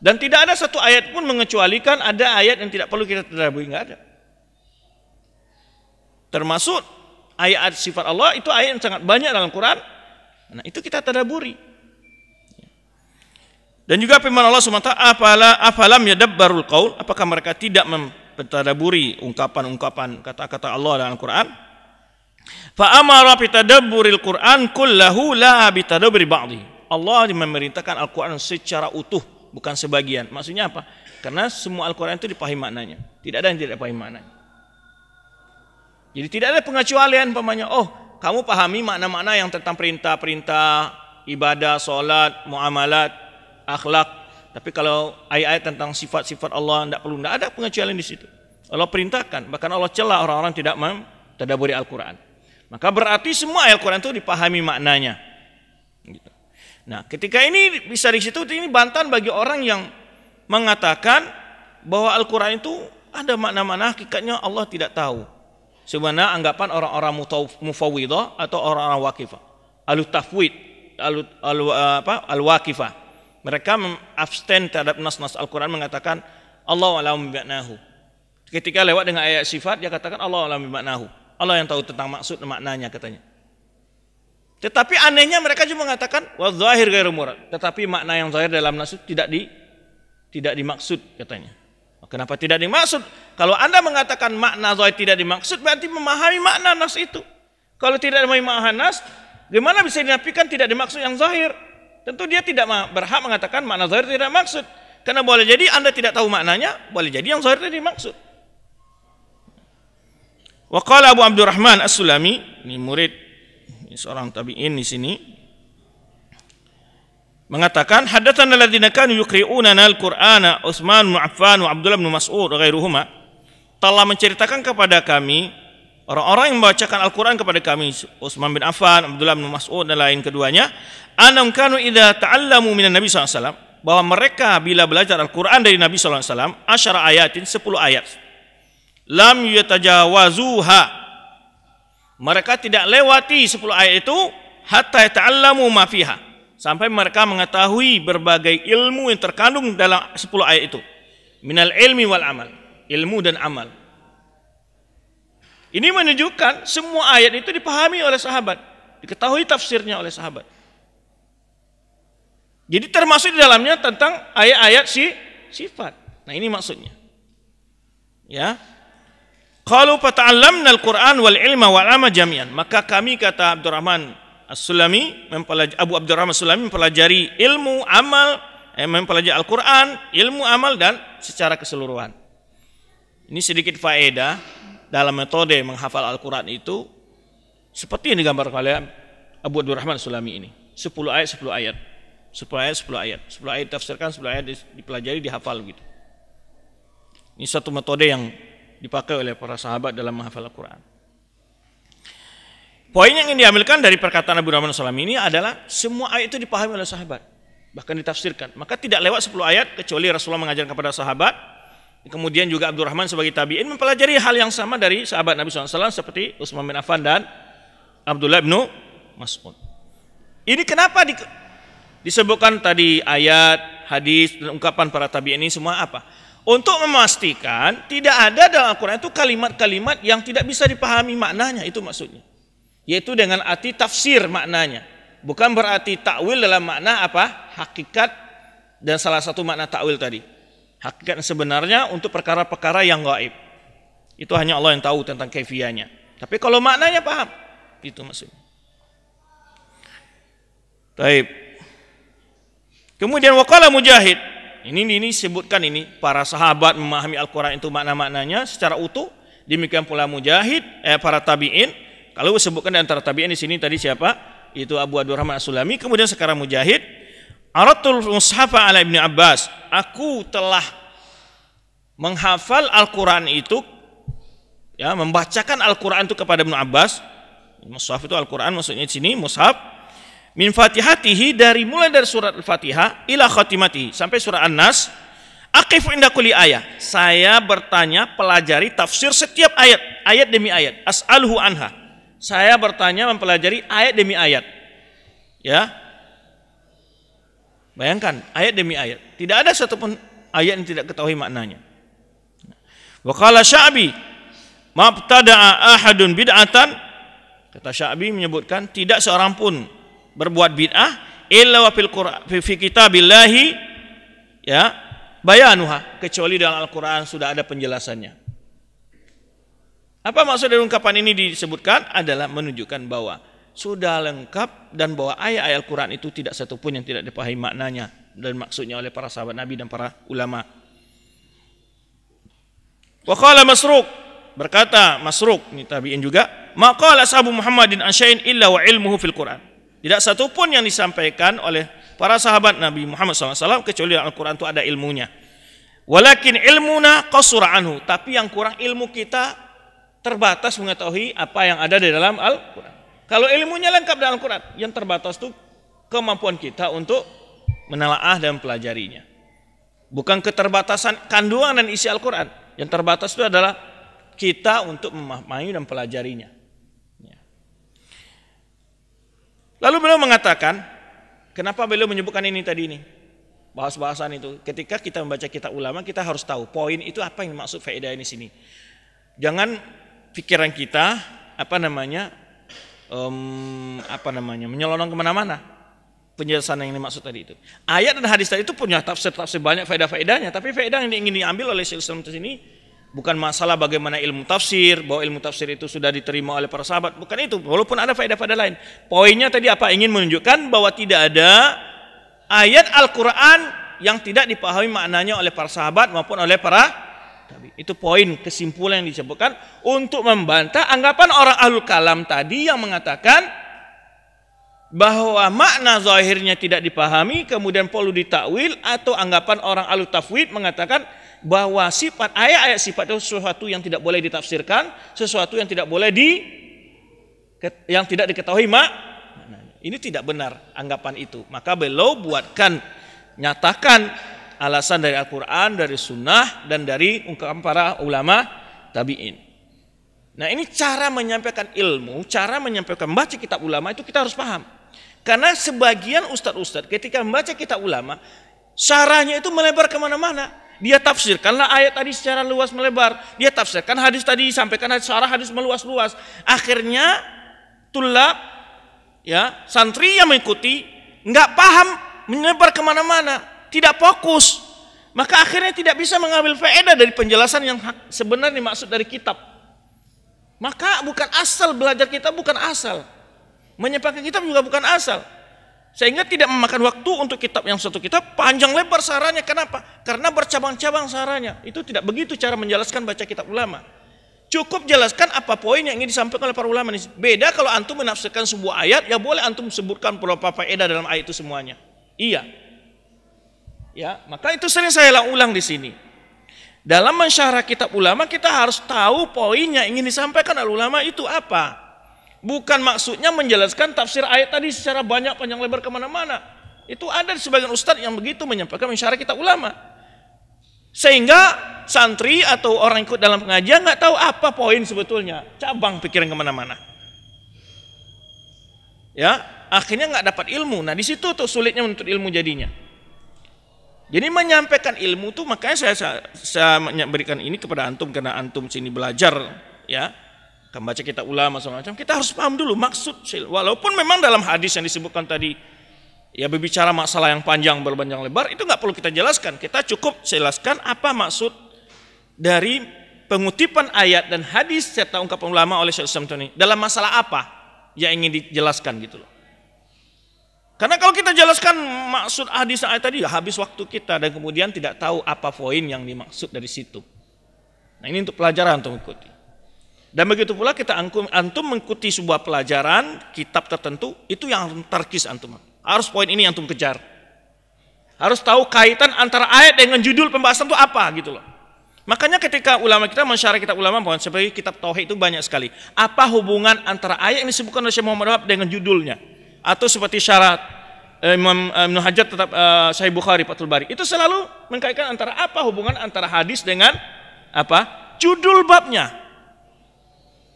Dan tidak ada satu ayat pun mengecualikan ada ayat yang tidak perlu kita tadaburi. Enggak ada. Termasuk ayat sifat Allah itu ayat yang sangat banyak dalam Quran. Nah itu kita tadaburi. Dan juga firman Allah SWT, afala afalam yadabbarul qaul, apakah mereka tidak mempertadaburi ungkapan-ungkapan kata-kata Allah dalam Al-Qur'an? Fa amara bitadabburil Qur'an kullahu la bitadabburi ba'dhi. Allah memerintahkan Al-Qur'an secara utuh, bukan sebagian. Maksudnya apa? Karena semua Al-Qur'an itu dipahami maknanya. Tidak ada yang tidak dipahami maknanya. Jadi tidak ada pengecualian pemanya. oh, kamu pahami makna-makna yang tentang perintah-perintah, ibadah, sholat, muamalat, akhlak. Tapi kalau ayat-ayat tentang sifat-sifat Allah tidak perlu, tidak ada pengecualian di situ. Allah perintahkan, bahkan Allah celah orang-orang tidak mem, boleh Al-Quran. Maka berarti semua Al-Quran itu dipahami maknanya. Gitu. Nah, ketika ini bisa di situ ini bantahan bagi orang yang mengatakan bahwa Al-Qur'an itu ada makna-makna hakikatnya Allah tidak tahu. Sebenarnya anggapan orang-orang mufawidah atau orang-orang wakifah. Alut tafwid, alut al, apa? Al-wakifah. Mereka abstain terhadap nas-nas Al-Quran mengatakan Allah alam bimaknahu. Ketika lewat dengan ayat sifat dia katakan Allah alam bimaknahu. Allah yang tahu tentang maksud dan maknanya katanya. Tetapi anehnya mereka cuma mengatakan wa zahir gairu murad. Tetapi makna yang zahir dalam nas itu tidak di tidak dimaksud katanya. Kenapa tidak dimaksud? Kalau Anda mengatakan makna zahir tidak dimaksud berarti memahami makna nas itu. Kalau tidak memahami makna nas, gimana bisa dinafikan tidak dimaksud yang zahir? Tentu dia tidak berhak mengatakan makna zahir tidak maksud. Karena boleh jadi Anda tidak tahu maknanya, boleh jadi yang zahir tadi maksud. Wa Abu Abdurrahman As-Sulami, ini murid ini seorang tabi'in di sini mengatakan hadatan alladziina kaanu yuqri'uuna al-Qur'ana Utsman bin Affan wa Abdullah bin Mas'ud wa ghairuhuma telah menceritakan kepada kami orang-orang yang membacakan Al-Quran kepada kami Utsman bin Affan, Abdullah bin Mas'ud dan lain keduanya anam kanu idha ta'allamu minan Nabi SAW bahwa mereka bila belajar Al-Quran dari Nabi SAW asyara ayatin 10 ayat lam yatajawazuha mereka tidak lewati 10 ayat itu hatta ta'allamu ma fiha sampai mereka mengetahui berbagai ilmu yang terkandung dalam 10 ayat itu minal ilmi wal amal ilmu dan amal ini menunjukkan semua ayat itu dipahami oleh sahabat, diketahui tafsirnya oleh sahabat. Jadi termasuk di dalamnya tentang ayat-ayat si sifat. Nah, ini maksudnya. Ya. Kalau fata'allamna al-Qur'an wal ilma wal ama jami'an, maka kami kata Abdurrahman As-Sulami Abu Abdurrahman As-Sulami mempelajari ilmu amal eh, mempelajari Al-Qur'an, ilmu amal dan secara keseluruhan. Ini sedikit faedah dalam metode menghafal Al-Quran itu seperti yang digambar oleh Abu Rahman Sulami ini 10 ayat 10 ayat 10 ayat 10 ayat 10 ayat tafsirkan 10 ayat dipelajari dihafal gitu ini satu metode yang dipakai oleh para sahabat dalam menghafal Al-Quran poin yang ingin diambilkan dari perkataan Abu Rahman Sulami ini adalah semua ayat itu dipahami oleh sahabat bahkan ditafsirkan maka tidak lewat 10 ayat kecuali Rasulullah mengajarkan kepada sahabat Kemudian juga Abdurrahman sebagai tabi'in mempelajari hal yang sama dari sahabat Nabi SAW seperti Usman bin Affan dan Abdullah bin Mas'ud. Ini kenapa di, disebutkan tadi ayat, hadis, dan ungkapan para tabi'in ini semua apa? Untuk memastikan tidak ada dalam Al-Quran itu kalimat-kalimat yang tidak bisa dipahami maknanya, itu maksudnya. Yaitu dengan arti tafsir maknanya. Bukan berarti takwil dalam makna apa? Hakikat dan salah satu makna takwil tadi. Hakikat sebenarnya untuk perkara-perkara yang gaib. Itu hanya Allah yang tahu tentang kefianya. Tapi kalau maknanya paham, itu maksudnya. Taib. Kemudian wakala mujahid. Ini, ini sebutkan ini para sahabat memahami Al-Quran itu makna-maknanya secara utuh. Demikian pula mujahid, eh, para tabiin. Kalau sebutkan di antara tabiin di sini tadi siapa? Itu Abu Abdurrahman As-Sulami. Kemudian sekarang mujahid. Aratul mushafa ala Ibnu Abbas, aku telah menghafal Al-Qur'an itu ya, membacakan Al-Qur'an itu kepada Ibnu Abbas. Mushaf itu Al-Qur'an maksudnya di sini mushaf min Fatihatihi dari mulai dari surat Al-Fatihah ila khatimati sampai surat An-Nas. akifu inda kuli ayah. Saya bertanya pelajari tafsir setiap ayat, ayat demi ayat. As'aluhu anha. Saya bertanya mempelajari ayat demi ayat. Ya, Bayangkan ayat demi ayat. Tidak ada satupun ayat yang tidak ketahui maknanya. Wa qala Sya'bi mabtada'a ahadun bid'atan kata Sya'bi menyebutkan tidak seorang pun berbuat bid'ah illa wa fil Qur'an fi kitabillahi ya bayanuha kecuali dalam Al-Qur'an sudah ada penjelasannya. Apa maksud dari ungkapan ini disebutkan adalah menunjukkan bahwa sudah lengkap dan bahwa ayat-ayat Al-Quran itu tidak satupun yang tidak dipahami maknanya dan maksudnya oleh para sahabat Nabi dan para ulama. Wakala Masruk berkata Masruk ini tabi'in juga, Makalah ashabu Muhammadin asyai'in illa wa ilmuhu fil Quran. Tidak satupun yang disampaikan oleh para sahabat Nabi Muhammad SAW kecuali Al-Quran itu ada ilmunya. Walakin ilmuna qasura anhu. Tapi yang kurang ilmu kita terbatas mengetahui apa yang ada di dalam Al-Quran. Kalau ilmunya lengkap dalam Quran, yang terbatas itu kemampuan kita untuk menelaah dan pelajarinya. Bukan keterbatasan kandungan dan isi Al-Quran. Yang terbatas itu adalah kita untuk memahami dan pelajarinya. Ya. Lalu beliau mengatakan, kenapa beliau menyebutkan ini tadi ini? Bahas-bahasan itu. Ketika kita membaca kitab ulama, kita harus tahu poin itu apa yang maksud faedah ini sini. Jangan pikiran kita apa namanya um, apa namanya menyelonong kemana-mana penjelasan yang dimaksud tadi itu ayat dan hadis tadi itu punya tafsir-tafsir banyak faedah-faedahnya tapi faedah yang ingin diambil oleh silsilah Islam di sini bukan masalah bagaimana ilmu tafsir bahwa ilmu tafsir itu sudah diterima oleh para sahabat bukan itu walaupun ada faedah-faedah lain poinnya tadi apa ingin menunjukkan bahwa tidak ada ayat Al-Quran yang tidak dipahami maknanya oleh para sahabat maupun oleh para tadi. Itu poin kesimpulan yang disebutkan untuk membantah anggapan orang ahlul kalam tadi yang mengatakan bahwa makna zahirnya tidak dipahami kemudian perlu ditakwil atau anggapan orang ahlul tafwid mengatakan bahwa sifat ayat-ayat sifat itu sesuatu yang tidak boleh ditafsirkan, sesuatu yang tidak boleh di yang tidak diketahui mak. Ini tidak benar anggapan itu. Maka beliau buatkan nyatakan alasan dari Al-Quran, dari Sunnah, dan dari ungkapan para ulama tabi'in. Nah ini cara menyampaikan ilmu, cara menyampaikan baca kitab ulama itu kita harus paham. Karena sebagian ustadz-ustadz ketika membaca kitab ulama, sarahnya itu melebar kemana-mana. Dia tafsirkanlah ayat tadi secara luas melebar. Dia tafsirkan hadis tadi, sampaikan hadis sarah hadis meluas-luas. Akhirnya tulab, ya santri yang mengikuti nggak paham menyebar kemana-mana tidak fokus. Maka akhirnya tidak bisa mengambil faedah dari penjelasan yang sebenarnya maksud dari kitab. Maka bukan asal belajar kitab bukan asal. Menyepakai kitab juga bukan asal. Sehingga tidak memakan waktu untuk kitab yang satu kitab panjang lebar sarannya. Kenapa? Karena bercabang-cabang sarannya. Itu tidak begitu cara menjelaskan baca kitab ulama. Cukup jelaskan apa poin yang ingin disampaikan oleh para ulama. Beda kalau antum menafsirkan sebuah ayat, ya boleh antum sebutkan beberapa faedah dalam ayat itu semuanya. Iya, Ya, maka itu sering saya ulang di sini. Dalam mensyarah kitab ulama kita harus tahu poinnya ingin disampaikan oleh ulama itu apa. Bukan maksudnya menjelaskan tafsir ayat tadi secara banyak panjang lebar kemana-mana. Itu ada sebagian ustadz yang begitu menyampaikan mensyarah kitab ulama. Sehingga santri atau orang ikut dalam pengajian nggak tahu apa poin sebetulnya. Cabang pikiran kemana-mana. Ya, akhirnya nggak dapat ilmu. Nah di situ tuh sulitnya menuntut ilmu jadinya. Jadi menyampaikan ilmu itu makanya saya, saya, saya berikan ini kepada antum karena antum sini belajar ya kan baca kita ulama macam-macam kita harus paham dulu maksud walaupun memang dalam hadis yang disebutkan tadi ya berbicara masalah yang panjang berpanjang lebar itu nggak perlu kita jelaskan kita cukup jelaskan apa maksud dari pengutipan ayat dan hadis serta ungkapan ulama oleh Syekh Islam dalam masalah apa yang ingin dijelaskan gitu loh karena kalau kita jelaskan maksud hadis ayat tadi ya habis waktu kita dan kemudian tidak tahu apa poin yang dimaksud dari situ. Nah ini untuk pelajaran untuk mengikuti. Dan begitu pula kita angkum, antum mengikuti sebuah pelajaran kitab tertentu itu yang terkis antum. Harus poin ini antum kejar. Harus tahu kaitan antara ayat dengan judul pembahasan itu apa gitu loh. Makanya ketika ulama kita mensyarah kitab ulama bahwa seperti kitab tauhid itu banyak sekali. Apa hubungan antara ayat yang disebutkan oleh Syekh Muhammad Wahab dengan judulnya? atau seperti syarat eh, Imam eh, Ibnu Hajar tetap eh, Sahih Bukhari Fathul Bari. Itu selalu mengkaitkan antara apa hubungan antara hadis dengan apa? judul babnya.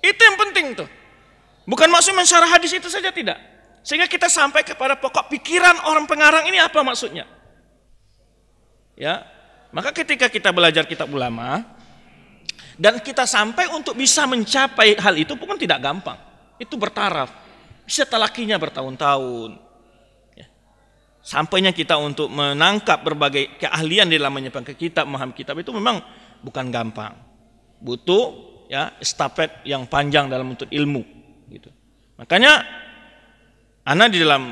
Itu yang penting tuh. Bukan maksud mensyarah hadis itu saja tidak. Sehingga kita sampai kepada pokok pikiran orang pengarang ini apa maksudnya. Ya. Maka ketika kita belajar kitab ulama dan kita sampai untuk bisa mencapai hal itu pun tidak gampang. Itu bertaraf bisa talakinya bertahun-tahun. Ya. Sampainya kita untuk menangkap berbagai keahlian di dalam menyampaikan kitab, memahami kitab itu memang bukan gampang. Butuh ya estafet yang panjang dalam untuk ilmu. Gitu. Makanya anak di dalam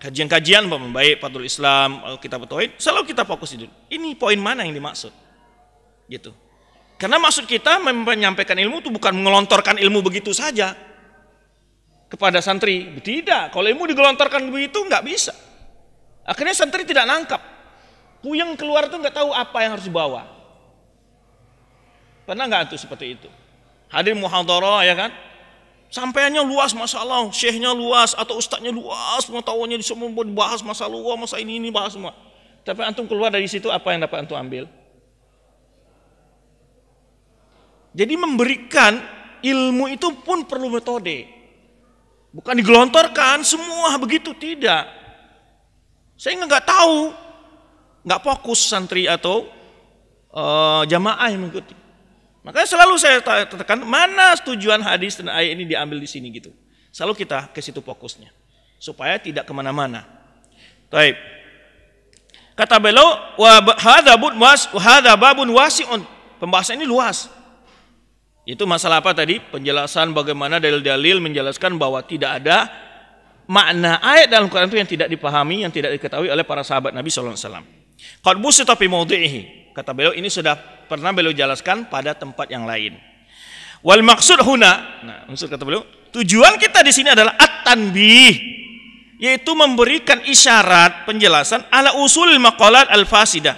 kajian-kajian baik Fathul Islam, eh, kitab Tauhid, selalu kita fokus itu. Ini poin mana yang dimaksud? Gitu. Karena maksud kita menyampaikan ilmu itu bukan mengelontorkan ilmu begitu saja kepada santri. Tidak, kalau ilmu digelontorkan begitu nggak bisa. Akhirnya santri tidak nangkap. Kuyang keluar tuh nggak tahu apa yang harus dibawa. Pernah nggak tuh seperti itu? Hadir muhadharah ya kan? Sampaiannya luas masalah, syekhnya luas atau ustaznya luas, pengetahuannya semua bahas masalah luas, masa ini ini bahas semua. Tapi antum keluar dari situ apa yang dapat antum ambil? Jadi memberikan ilmu itu pun perlu metode. Bukan digelontorkan semua begitu tidak. Saya nggak tahu, nggak fokus santri atau uh, jamaah yang mengikuti. Makanya selalu saya tekan mana tujuan hadis dan ayat ini diambil di sini gitu. Selalu kita ke situ fokusnya supaya tidak kemana-mana. Taib. Kata beliau, wahadabun was, babun wasi'un. Pembahasan ini luas. Itu masalah apa tadi? Penjelasan bagaimana dalil-dalil menjelaskan bahwa tidak ada makna ayat dalam Quran itu yang tidak dipahami, yang tidak diketahui oleh para sahabat Nabi SAW. Qadbusi tapi maudihi. Kata beliau ini sudah pernah beliau jelaskan pada tempat yang lain. Wal maksud huna. Nah, maksud kata beliau, tujuan kita di sini adalah at-tanbih yaitu memberikan isyarat penjelasan ala usul maqalat al-fasidah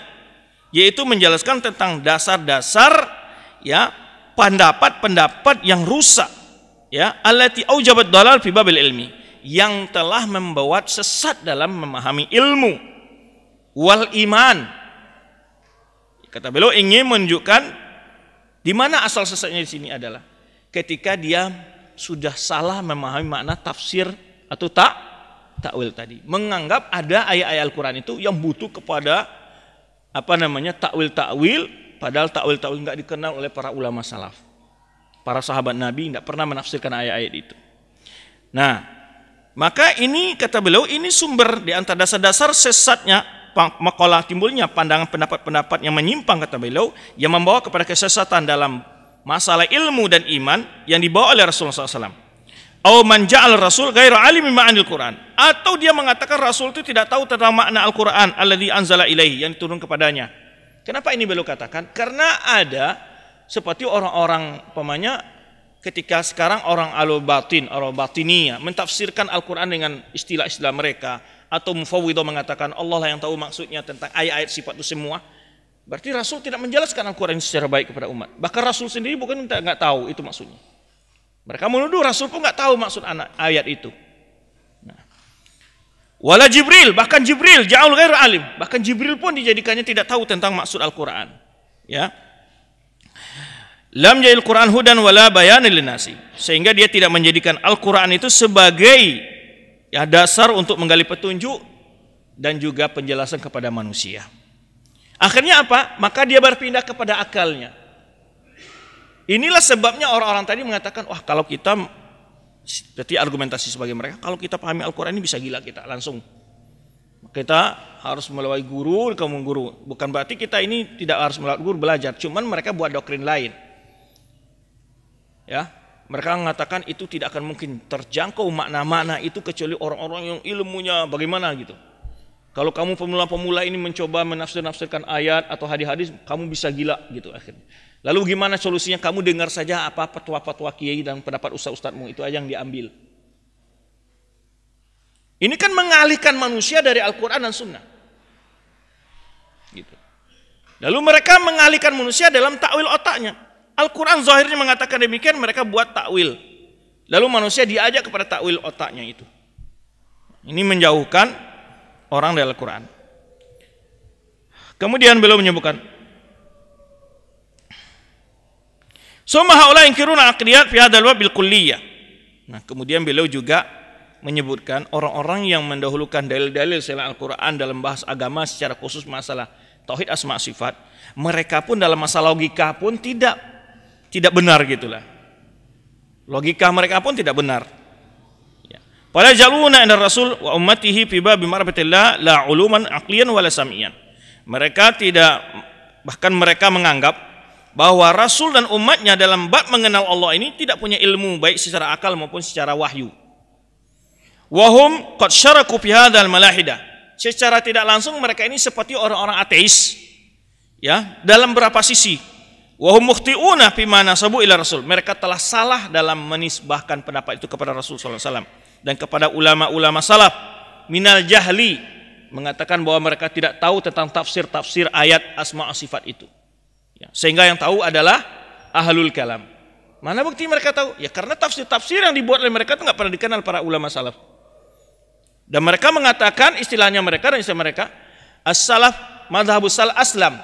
yaitu menjelaskan tentang dasar-dasar ya pendapat-pendapat yang rusak ya allati aujabat dalal fi babil ilmi yang telah membuat sesat dalam memahami ilmu wal iman kata beliau ingin menunjukkan di mana asal sesatnya di sini adalah ketika dia sudah salah memahami makna tafsir atau tak takwil tadi menganggap ada ayat-ayat Al-Qur'an itu yang butuh kepada apa namanya takwil takwil Padahal takwil-takwil nggak dikenal oleh para ulama salaf. Para sahabat Nabi nggak pernah menafsirkan ayat-ayat itu. Nah, maka ini kata beliau ini sumber di antara dasar-dasar sesatnya makalah timbulnya pandangan pendapat-pendapat yang menyimpang kata beliau yang membawa kepada kesesatan dalam masalah ilmu dan iman yang dibawa oleh Rasulullah SAW. Au man ja'al rasul ghairu alim ma'anil Quran. Atau dia mengatakan rasul itu tidak tahu tentang makna Al-Qur'an alladhi anzala ilaihi yang turun kepadanya. Kenapa ini beliau katakan? Karena ada seperti orang-orang pemanya ketika sekarang orang alul batin, orang batiniyah mentafsirkan Al-Qur'an dengan istilah-istilah mereka atau mufawwidah mengatakan Allah lah yang tahu maksudnya tentang ayat-ayat sifat itu semua. Berarti Rasul tidak menjelaskan Al-Qur'an secara baik kepada umat. Bahkan Rasul sendiri bukan nggak tahu itu maksudnya. Mereka menuduh Rasul pun nggak tahu maksud anak ayat itu. Wala Jibril, bahkan Jibril jauh ghair alim, bahkan Jibril pun dijadikannya tidak tahu tentang maksud Al-Qur'an. Ya. Lam jahil Quran hudan wala bayan linasi. Sehingga dia tidak menjadikan Al-Qur'an itu sebagai ya dasar untuk menggali petunjuk dan juga penjelasan kepada manusia. Akhirnya apa? Maka dia berpindah kepada akalnya. Inilah sebabnya orang-orang tadi mengatakan, "Wah, kalau kita Berarti argumentasi sebagai mereka, kalau kita pahami Al-Quran ini bisa gila kita langsung. Kita harus melalui guru, kamu guru. Bukan berarti kita ini tidak harus melalui guru belajar, cuman mereka buat doktrin lain. Ya, mereka mengatakan itu tidak akan mungkin terjangkau makna-makna itu kecuali orang-orang yang ilmunya bagaimana gitu. Kalau kamu pemula-pemula ini mencoba menafsir-nafsirkan ayat atau hadis-hadis, kamu bisa gila gitu akhirnya. Lalu gimana solusinya? Kamu dengar saja apa petua-petua kiai dan pendapat ustaz-ustazmu itu aja yang diambil. Ini kan mengalihkan manusia dari Al-Quran dan Sunnah. Gitu. Lalu mereka mengalihkan manusia dalam takwil otaknya. Al-Quran zahirnya mengatakan demikian, mereka buat takwil. Lalu manusia diajak kepada takwil otaknya itu. Ini menjauhkan orang dari Al-Quran. Kemudian beliau menyebutkan, Summa haula yunkiruna aqliyat fi hadal bab bil Nah, kemudian beliau juga menyebutkan orang-orang yang mendahulukan dalil-dalil selain Al-Qur'an dalam bahas agama secara khusus masalah tauhid asma sifat, mereka pun dalam masalah logika pun tidak tidak benar gitulah. Logika mereka pun tidak benar. Pada ya. jaluna inda Rasul wa ummatihi fi bab ma'rifatillah la uluman aqliyan wala sam'iyan. Mereka tidak bahkan mereka menganggap bahwa Rasul dan umatnya dalam bab mengenal Allah ini tidak punya ilmu baik secara akal maupun secara wahyu. Wahum qad syaraku fi hadzal malahidah. Secara tidak langsung mereka ini seperti orang-orang ateis. Ya, dalam berapa sisi? Wahum mukhti'una fi ma ilah ila Rasul. Mereka telah salah dalam menisbahkan pendapat itu kepada Rasul sallallahu alaihi wasallam dan kepada ulama-ulama salaf minal jahli mengatakan bahwa mereka tidak tahu tentang tafsir-tafsir ayat asma sifat itu. Ya. Sehingga yang tahu adalah ahlul kalam. Mana bukti mereka tahu? Ya karena tafsir-tafsir yang dibuat oleh mereka itu nggak pernah dikenal para ulama salaf. Dan mereka mengatakan istilahnya mereka dan istilah mereka as-salaf madhabu sal aslam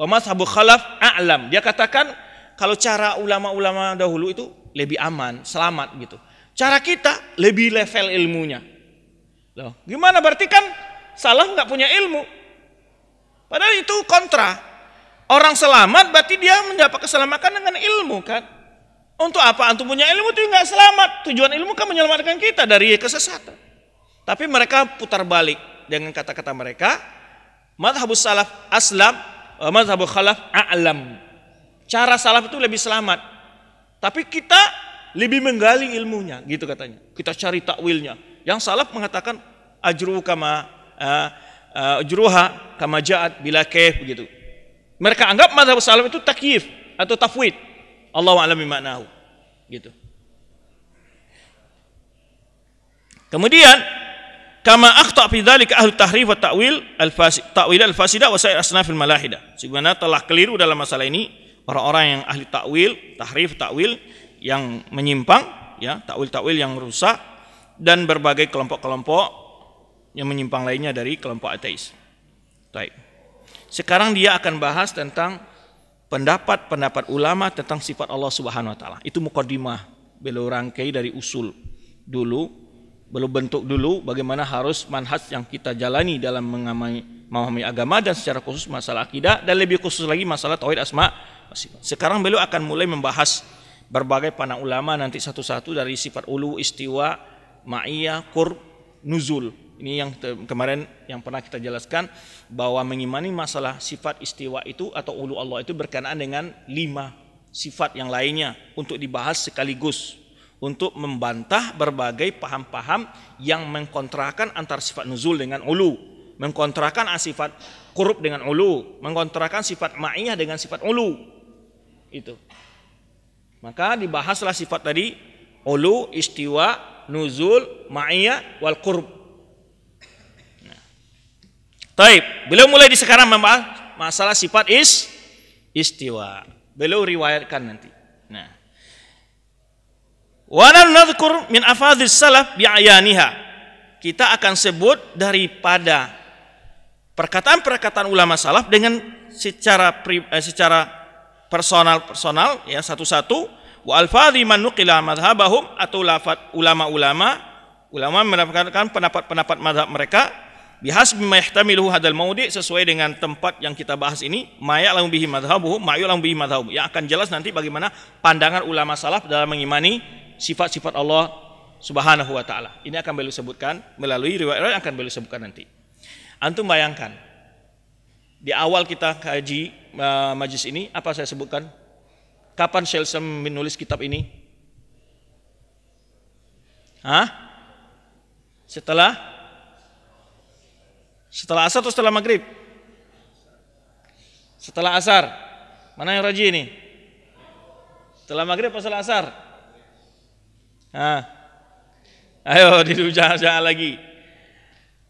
wa madhabu khalaf a'lam. Dia katakan kalau cara ulama-ulama dahulu itu lebih aman, selamat gitu. Cara kita lebih level ilmunya. Loh, gimana berarti kan salah nggak punya ilmu? Padahal itu kontra Orang selamat berarti dia mendapat keselamatan dengan ilmu kan? Untuk apa antum punya ilmu itu nggak selamat. Tujuan ilmu kan menyelamatkan kita dari kesesatan. Tapi mereka putar balik dengan kata-kata mereka. Madhabus salaf aslam, eh, madhabul khalaf a'lam. Cara salaf itu lebih selamat. Tapi kita lebih menggali ilmunya, gitu katanya. Kita cari takwilnya. Yang salaf mengatakan ajru kama uh, uh, ajruha kama jaat bila kef begitu. Mereka anggap mazhab salaf itu takyif atau tafwid. Allah alami maknahu. Gitu. Kemudian kama akhta fi dzalika ahli tahrif wa ta'wil al-fasid ta'wil al fasidah wa sa'ir asnafil malahida. Sebenarnya telah keliru dalam masalah ini orang-orang yang ahli ta'wil, tahrif ta'wil yang menyimpang ya, ta'wil-ta'wil yang rusak dan berbagai kelompok-kelompok yang menyimpang lainnya dari kelompok ateis. Baik. Sekarang dia akan bahas tentang pendapat-pendapat ulama tentang sifat Allah Subhanahu wa taala. Itu mukadimah, beliau rangkai dari usul dulu, belum bentuk dulu bagaimana harus manhaj yang kita jalani dalam mengamai, memahami agama dan secara khusus masalah akidah dan lebih khusus lagi masalah tauhid asma Sekarang beliau akan mulai membahas berbagai panah ulama nanti satu-satu dari sifat ulu, istiwa, ma'iyah, kur, nuzul. Ini yang kemarin yang pernah kita jelaskan bahwa mengimani masalah sifat istiwa itu atau ulu Allah itu berkenaan dengan lima sifat yang lainnya untuk dibahas sekaligus untuk membantah berbagai paham-paham yang mengkontrakan antar sifat nuzul dengan ulu, mengkontrakan sifat kurub dengan ulu, mengkontrakan sifat ma'iyah dengan sifat ulu. Itu. Maka dibahaslah sifat tadi ulu, istiwa, nuzul, ma'iyah, wal kurub. Taib. Beliau mulai di sekarang membahas masalah sifat is istiwa. Beliau riwayatkan nanti. Nah. Wa nadhkur min afadhis salaf bi'ayaniha. Kita akan sebut daripada perkataan-perkataan ulama salaf dengan secara pri, eh, secara personal-personal ya satu-satu wa alfadhi man nuqila madhhabahum atau lafaz ulama-ulama ulama mendapatkan pendapat-pendapat madhab mereka bihas bima yahtamiluhu hadal maudi sesuai dengan tempat yang kita bahas ini maya'lamu bihi madhabuhu maya'lamu bihi madhabuhu yang akan jelas nanti bagaimana pandangan ulama salaf dalam mengimani sifat-sifat Allah Subhanahu wa taala. Ini akan beliau sebutkan melalui riwayat yang akan beliau sebutkan nanti. Antum bayangkan di awal kita kaji uh, majlis ini apa saya sebutkan? Kapan Shelson menulis kitab ini? Hah? Setelah setelah asar atau setelah maghrib? Setelah asar. Mana yang rajin ini? Setelah maghrib atau setelah asar? Nah. Ayo dirujah lagi.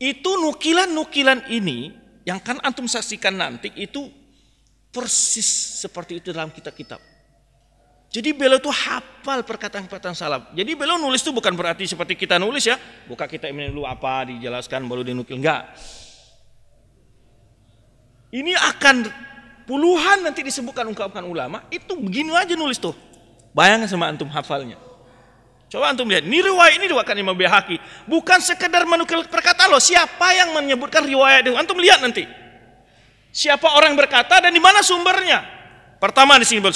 Itu nukilan-nukilan ini yang kan antum saksikan nanti itu persis seperti itu dalam kitab-kitab. Jadi beliau itu hafal perkataan-perkataan salaf. Jadi beliau nulis itu bukan berarti seperti kita nulis ya, buka kita ini dulu apa dijelaskan baru dinukil enggak. Ini akan puluhan nanti disebutkan ungkapan ulama, itu begini aja nulis tuh. Bayangkan sama antum hafalnya. Coba antum lihat, ini riwayat ini diwakilkan Imam Bihaki. Bukan sekedar menukil perkataan loh, siapa yang menyebutkan riwayat itu? Antum lihat nanti. Siapa orang yang berkata dan di mana sumbernya? Pertama di sini Bal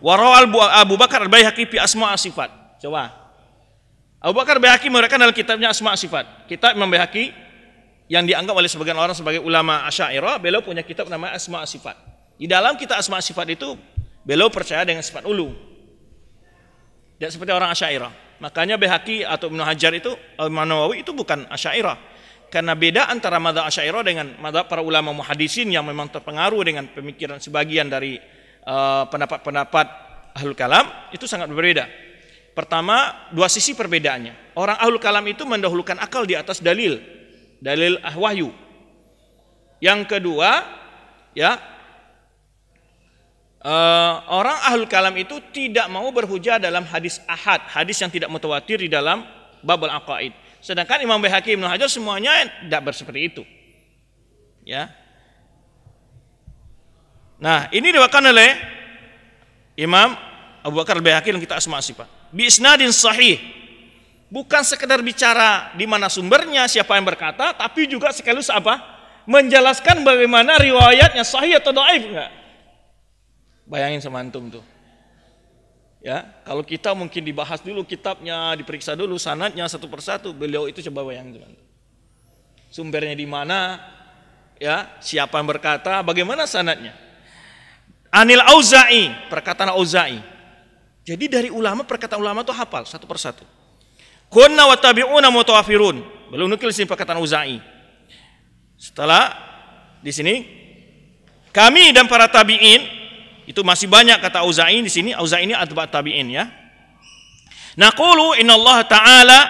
Warawal Abu Bakar al fi asma sifat. Coba. Abu Bakar Bayhaki mereka dalam kitabnya Asma Sifat. Kitab Imam Bihaki yang dianggap oleh sebagian orang sebagai ulama Asy'ariyah, beliau punya kitab nama Asma Sifat. Di dalam kitab Asma Sifat itu beliau percaya dengan sifat ulu. Tidak seperti orang Asy'ariyah. Makanya Behaki atau Ibnu Hajar itu al manawawi itu bukan Asy'ariyah. Karena beda antara madhab Asy'ariyah dengan madhab para ulama muhadisin yang memang terpengaruh dengan pemikiran sebagian dari eh, pendapat-pendapat uh, ahlul kalam itu sangat berbeda. Pertama, dua sisi perbedaannya. Orang ahlul kalam itu mendahulukan akal di atas dalil, dalil ah wahyu. Yang kedua, ya uh, orang ahlul kalam itu tidak mau berhujah dalam hadis ahad, hadis yang tidak mutawatir di dalam babul aqaid. Sedangkan Imam Baihaqi Ibnu Hajar semuanya tidak berseperti itu. Ya. Nah, ini diwakilkan oleh Imam Abu Bakar Al-Baihaqi yang kita asma sifat. Bi isnadin sahih bukan sekedar bicara di mana sumbernya, siapa yang berkata, tapi juga sekaligus apa? Menjelaskan bagaimana riwayatnya sahih atau doaif enggak? Bayangin sama antum tuh. Ya, kalau kita mungkin dibahas dulu kitabnya, diperiksa dulu sanatnya satu persatu, beliau itu coba bayangin sama Sumbernya di mana? Ya, siapa yang berkata, bagaimana sanatnya? Anil Auza'i, perkataan Auza'i. Jadi dari ulama perkataan ulama itu hafal satu persatu. Kunna wa tabi'una mutawafirun. Belum nukil sini perkataan Uzai. Setelah di sini kami dan para tabi'in itu masih banyak kata Uzai di sini. Uzai ini atba tabi'in ya. Naqulu inna Allah ta'ala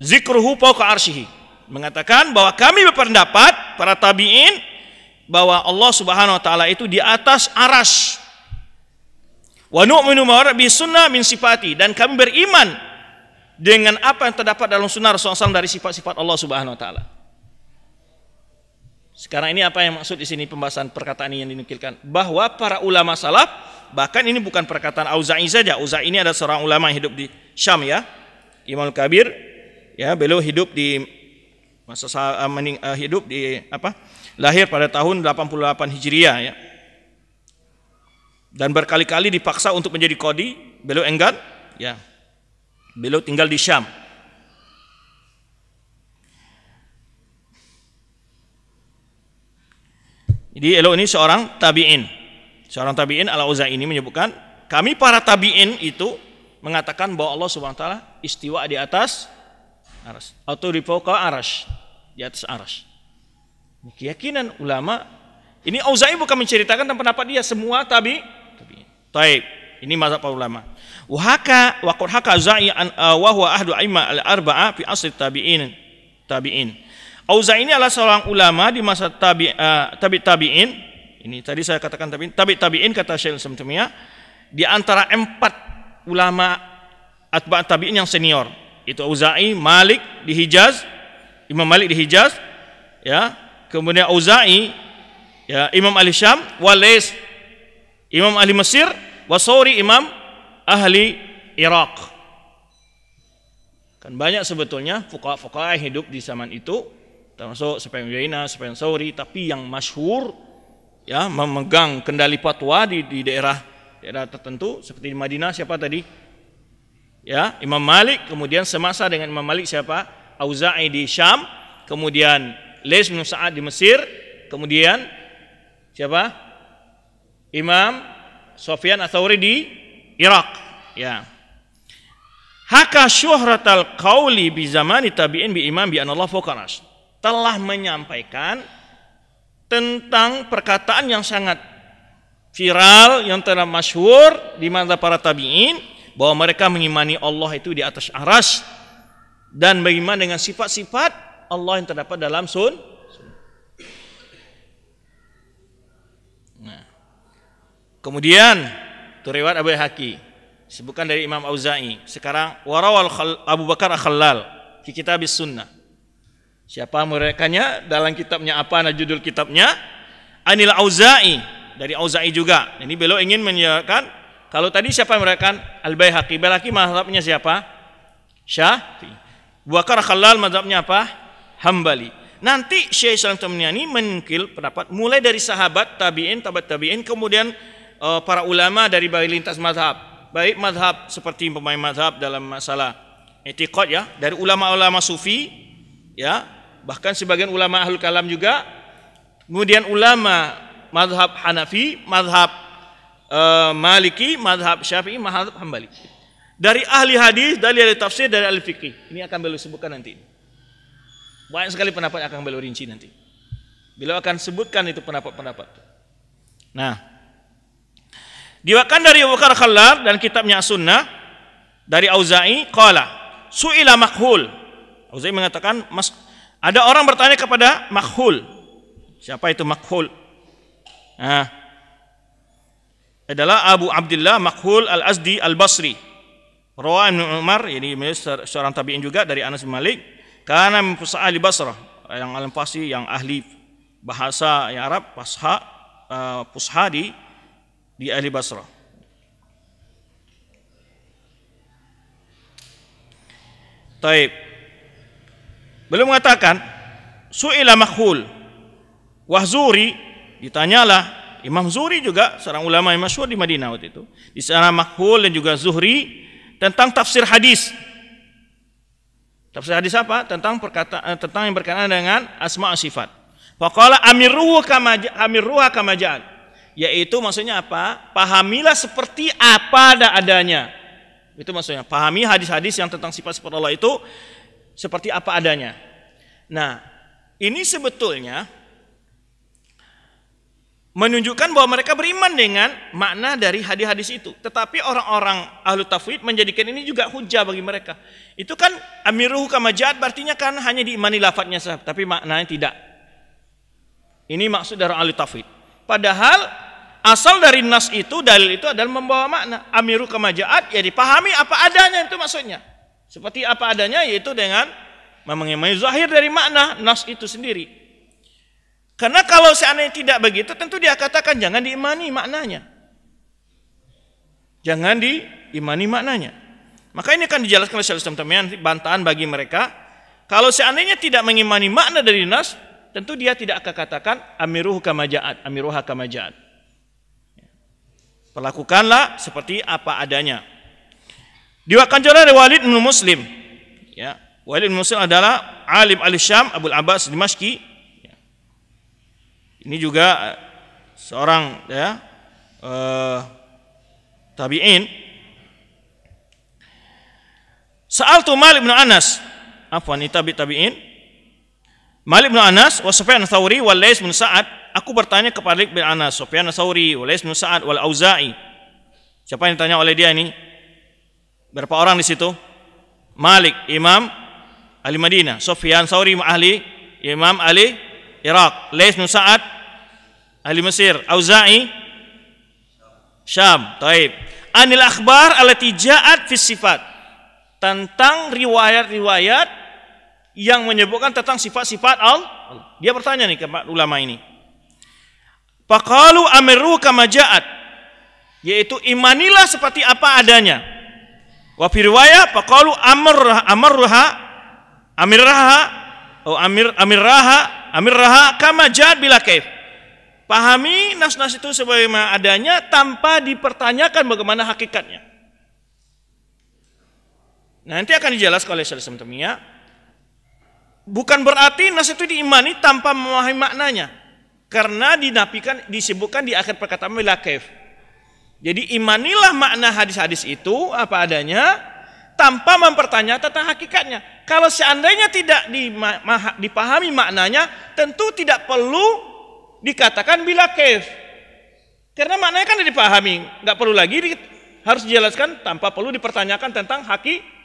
zikruhu fawqa arsyihi. Mengatakan bahwa kami berpendapat para tabi'in bahwa Allah Subhanahu wa taala itu di atas aras. Wa nu'minu bi sunnah min sifati dan kami beriman dengan apa yang terdapat dalam sunnah Rasulullah SAW dari sifat-sifat Allah Subhanahu Wa Taala. Sekarang ini apa yang maksud di sini pembahasan perkataan ini yang dinukilkan bahwa para ulama salaf bahkan ini bukan perkataan Auza'i saja. Auza'i ini ada seorang ulama yang hidup di Syam ya. Imam Kabir ya beliau hidup di masa uh, mening, uh, hidup di apa? lahir pada tahun 88 Hijriah ya. Dan berkali-kali dipaksa untuk menjadi kodi, beliau enggan ya. Beliau tinggal di Syam. Jadi Elo ini seorang tabi'in. Seorang tabi'in ala Uza ini menyebutkan, kami para tabi'in itu mengatakan bahwa Allah Subhanahu istiwa di atas aras atau di fauqa aras, di atas aras. Keyakinan ulama ini Auza'i bukan menceritakan tentang pendapat dia semua tabi tabi'in. Taib. Ini mazhab para ulama. Wahaka wa qad haka Za'i an uh, wa huwa ahdu aima al-arba'a fi asri tabi'in. Tabi'in. Auza'i ini adalah seorang ulama di masa tabi uh, tabi tabi'in. Ini tadi saya katakan tabi'in, tabi tabi'in kata Syekh Islam di antara empat ulama atba tabi'in yang senior. Itu Auza'i, Malik di Hijaz, Imam Malik di Hijaz, ya. Kemudian Auza'i, ya Imam Ali Syam, Walis, Imam Ali Mesir, Wasori Imam ahli Irak. Kan banyak sebetulnya fuqaha-fuqaha hidup di zaman itu termasuk Sufyan Uyainah, Sufyan Sauri, tapi yang masyhur ya memegang kendali fatwa di, di daerah daerah tertentu seperti di Madinah siapa tadi? Ya, Imam Malik, kemudian semasa dengan Imam Malik siapa? Auza'i di Syam, kemudian Lais bin Sa'ad di Mesir, kemudian siapa? Imam Sofyan Atsauri di Irak ya haka syuhratal qauli bi zamani tabi'in bi imam bi anallah fokanas telah menyampaikan tentang perkataan yang sangat viral yang telah masyhur di mata para tabi'in bahwa mereka mengimani Allah itu di atas aras dan bagaimana dengan sifat-sifat Allah yang terdapat dalam sun nah. kemudian itu riwayat Abu Haki. Sebutkan dari Imam Auza'i. Sekarang warawal Abu Bakar Khallal kita kitab sunnah. Siapa merekanya dalam kitabnya apa nah judul kitabnya? Anil Auza'i dari Auza'i juga. Ini beliau ingin menyiarkan kalau tadi siapa mereka Al Baihaqi. Baihaqi mazhabnya siapa? Syafi'i. Abu Bakar Khallal mazhabnya apa? Hambali. Nanti Syekh Islam Temniani menkil pendapat mulai dari sahabat, tabi'in, tabat tabi'in, kemudian uh, para ulama dari baik lintas mazhab, baik mazhab seperti pemain mazhab dalam masalah etikot ya, dari ulama-ulama sufi ya, bahkan sebagian ulama ahlul kalam juga, kemudian ulama mazhab Hanafi, mazhab uh, eh, Maliki, mazhab Syafi'i, mazhab Hambali. Dari ahli hadis, dari ahli tafsir, dari ahli fikih. Ini akan beliau sebutkan nanti. Banyak sekali pendapat yang akan beliau rinci nanti. Beliau akan sebutkan itu pendapat-pendapat. Nah, Diwakkan dari Abu Bakar dan kitabnya Sunnah dari Auza'i qala su'ila makhul. Auza'i mengatakan mas, ada orang bertanya kepada makhul. Siapa itu makhul? Nah, adalah Abu Abdullah Makhul Al-Azdi Al-Basri. Rawa Ibn Umar, ini seorang tabi'in juga dari Anas bin Malik, karena pusat ahli Basrah, yang alim pasti, yang ahli bahasa Arab, pasha, uh, pusha di di ahli Basrah. Taib. Belum mengatakan su'ila makhul Wahzuri ditanyalah Imam zuri juga seorang ulama yang masyhur di Madinah waktu itu. Di sana Makhul dan juga Zuhri tentang tafsir hadis. Tafsir hadis apa? Tentang perkataan eh, tentang yang berkenaan dengan asma sifat. Faqala amiruhu kama amiruha kama ja'al. Yaitu maksudnya apa? Pahamilah seperti apa ada adanya. Itu maksudnya. Pahami hadis-hadis yang tentang sifat-sifat Allah itu seperti apa adanya. Nah, ini sebetulnya menunjukkan bahwa mereka beriman dengan makna dari hadis-hadis itu. Tetapi orang-orang ahlu tafwid menjadikan ini juga hujah bagi mereka. Itu kan amiruhu kamajat artinya kan hanya diimani lafadznya saja tapi maknanya tidak. Ini maksud dari ahlu tafwid. Padahal asal dari nas itu dalil itu adalah membawa makna. Amiru kemajaat ya dipahami apa adanya itu maksudnya. Seperti apa adanya yaitu dengan mengenai zahir dari makna nas itu sendiri. Karena kalau seandainya tidak begitu tentu dia katakan jangan diimani maknanya. Jangan diimani maknanya. Maka ini akan dijelaskan oleh Syaikhul Islam bantahan bagi mereka kalau seandainya tidak mengimani makna dari nas, tentu dia tidak akan katakan amiruhu kamajaat, amiruha kamajaat. Perlakukanlah seperti apa adanya. Diwakilkan oleh Walid bin Muslim. Ya, Walid bin Muslim adalah alim al-Syam Abu Abbas Dimashqi. Ya. Ini juga eh, seorang ya uh, tabi'in. Sa'al tu Malik bin Anas. Afwan, ini tabi tabi'in. Malik bin Anas wa Sufyan Tsauri wa Lais bin Sa'ad, aku bertanya kepada Malik bin Anas, Sufyan Tsauri, wa Lais bin Sa'ad wal Auza'i. Siapa yang ditanya oleh dia ini? Berapa orang di situ? Malik, Imam Ali Madinah, Sufyan Tsauri ahli Imam Ali Irak, Lais bin Sa'ad ahli Mesir, Auza'i Syam. Taib. Anil akhbar alati ja'at fi sifat. Tentang riwayat-riwayat yang menyebutkan tentang sifat-sifat Allah. Dia bertanya nih kepada ulama ini. Pakalu amiru kamajaat, yaitu imanilah seperti apa adanya. Wa fi amer pakalu amrah amrha amirraha oh amir amir amirraha kamajat bila kef. Pahami nas-nas itu sebagaimana adanya tanpa dipertanyakan bagaimana hakikatnya. Nanti akan dijelaskan oleh Syarif Semtemia Bukan berarti nas itu diimani tanpa memahami maknanya. Karena dinapikan disebutkan di akhir perkataan bila kef. Jadi imanilah makna hadis-hadis itu apa adanya tanpa mempertanyakan tentang hakikatnya. Kalau seandainya tidak dipahami maknanya, tentu tidak perlu dikatakan bila kef. Karena maknanya kan dipahami, nggak perlu lagi harus dijelaskan tanpa perlu dipertanyakan tentang hakikatnya.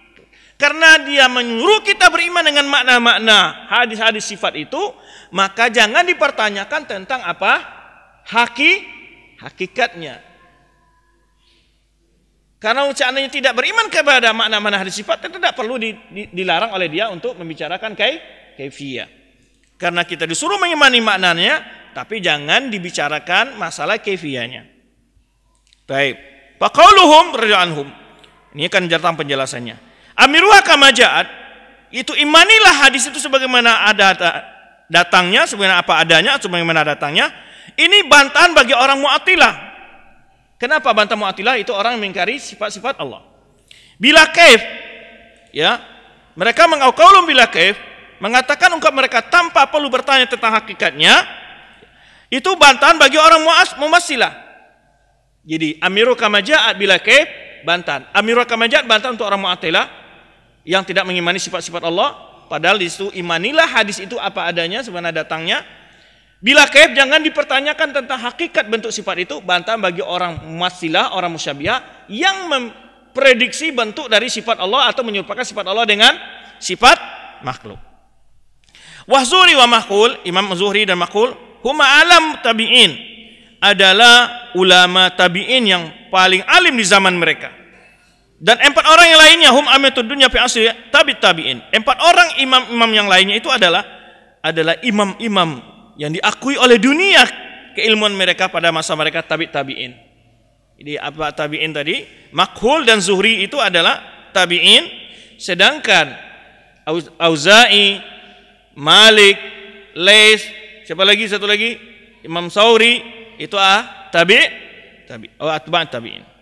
Karena dia menyuruh kita beriman dengan makna-makna hadis-hadis sifat itu, maka jangan dipertanyakan tentang apa haki hakikatnya. Karena ucapannya tidak beriman kepada makna-makna hadis sifat, itu tidak perlu di, di, dilarang oleh dia untuk membicarakan kai Karena kita disuruh mengimani maknanya, tapi jangan dibicarakan masalah kaifiyahnya. Baik. Pakauluhum anhum. Ini kan jarang penjelasannya. Amirwa kama itu imanilah hadis itu sebagaimana ada datangnya, sebagaimana apa adanya, sebagaimana datangnya. Ini bantahan bagi orang muatilah Kenapa bantah muatilah itu orang yang mengingkari sifat-sifat Allah. Bila kaif ya, mereka mengaulum bila kaif mengatakan ungkap mereka tanpa perlu bertanya tentang hakikatnya itu bantahan bagi orang muas Mu'tazilah. Jadi amiru kama bila kaif bantahan. Amiru Kamajaat bantahan untuk orang muatilah yang tidak mengimani sifat-sifat Allah padahal di situ imanilah hadis itu apa adanya sebenarnya datangnya bila kaif jangan dipertanyakan tentang hakikat bentuk sifat itu bantah bagi orang masilah orang musyabiah yang memprediksi bentuk dari sifat Allah atau menyerupakan sifat Allah dengan sifat makhluk Wahzuri wa makhul Imam Zuhri dan makhul huma alam tabi'in adalah ulama tabi'in yang paling alim di zaman mereka. Dan empat orang yang lainnya hum amatud dunya fi asri tabi tabiin. Empat orang imam-imam yang lainnya itu adalah adalah imam-imam yang diakui oleh dunia keilmuan mereka pada masa mereka tabi tabiin. Jadi apa tabiin tadi? Makhul dan Zuhri itu adalah tabiin sedangkan Auza'i, Malik, Lais, siapa lagi satu lagi? Imam Sauri itu ah tabi tabi oh atba tabiin.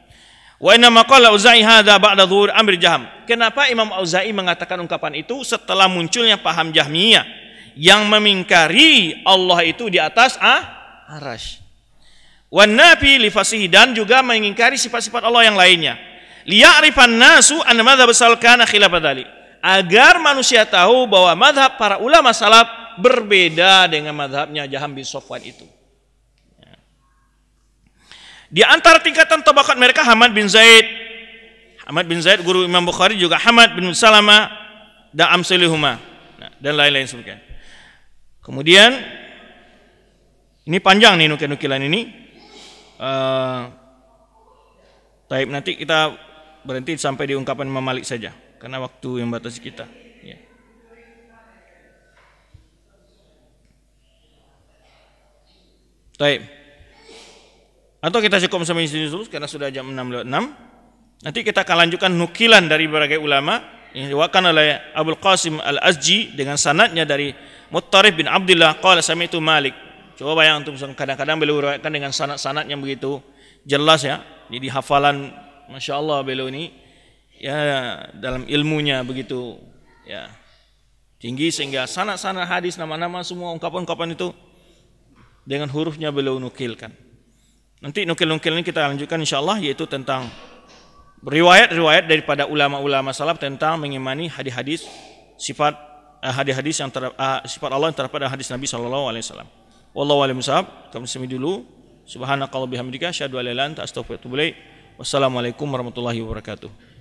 Wa inna maqala Uzai hadza ba'da dhuhur amr Jaham. Kenapa Imam Auza'i mengatakan ungkapan itu setelah munculnya paham Jahmiyah yang memingkari Allah itu di atas ah, arasy. Wa nafi li dan juga mengingkari sifat-sifat Allah yang lainnya. Liya'rifan nasu anna madhab salkana khilaf Agar manusia tahu bahwa madhab para ulama salaf berbeda dengan madhabnya Jaham bin Sofwan itu. Di antara tingkatan tabakat mereka Hamad bin Zaid. Hamad bin Zaid guru Imam Bukhari juga Hamad bin Salama dan Amsalihuma nah, dan lain-lain sebagainya. Kemudian ini panjang nih nukilan nukilan ini. Uh, taib nanti kita berhenti sampai di ungkapan Imam Malik saja karena waktu yang batas kita. Ya. Taib. Atau kita cukup sampai sini dulu karena sudah jam lewat enam Nanti kita akan lanjutkan nukilan dari berbagai ulama yang diwakilkan oleh Abdul Qasim Al-Azji dengan sanatnya dari Muttarif bin Abdullah qala itu Malik. Coba bayang untuk kadang-kadang beliau uraikan dengan sanat-sanat yang begitu jelas ya. Jadi hafalan Masya Allah beliau ini ya dalam ilmunya begitu ya tinggi sehingga sanat-sanat hadis nama-nama semua ungkapan-ungkapan itu dengan hurufnya beliau nukilkan. Nanti nukil-nukil ini kita lanjutkan insyaAllah yaitu tentang riwayat-riwayat daripada ulama-ulama salaf tentang mengimani hadis-hadis sifat eh, hadis-hadis yang terdapat uh, eh, sifat Allah yang terdapat hadis Nabi sallallahu alaihi wasallam. Wallahu a'lam sab. Kami sami dulu. Subhanakallahumma bihamdika asyhadu an la ilaha illa anta astaghfiruka wa atubu ilaik. Wassalamualaikum warahmatullahi wabarakatuh.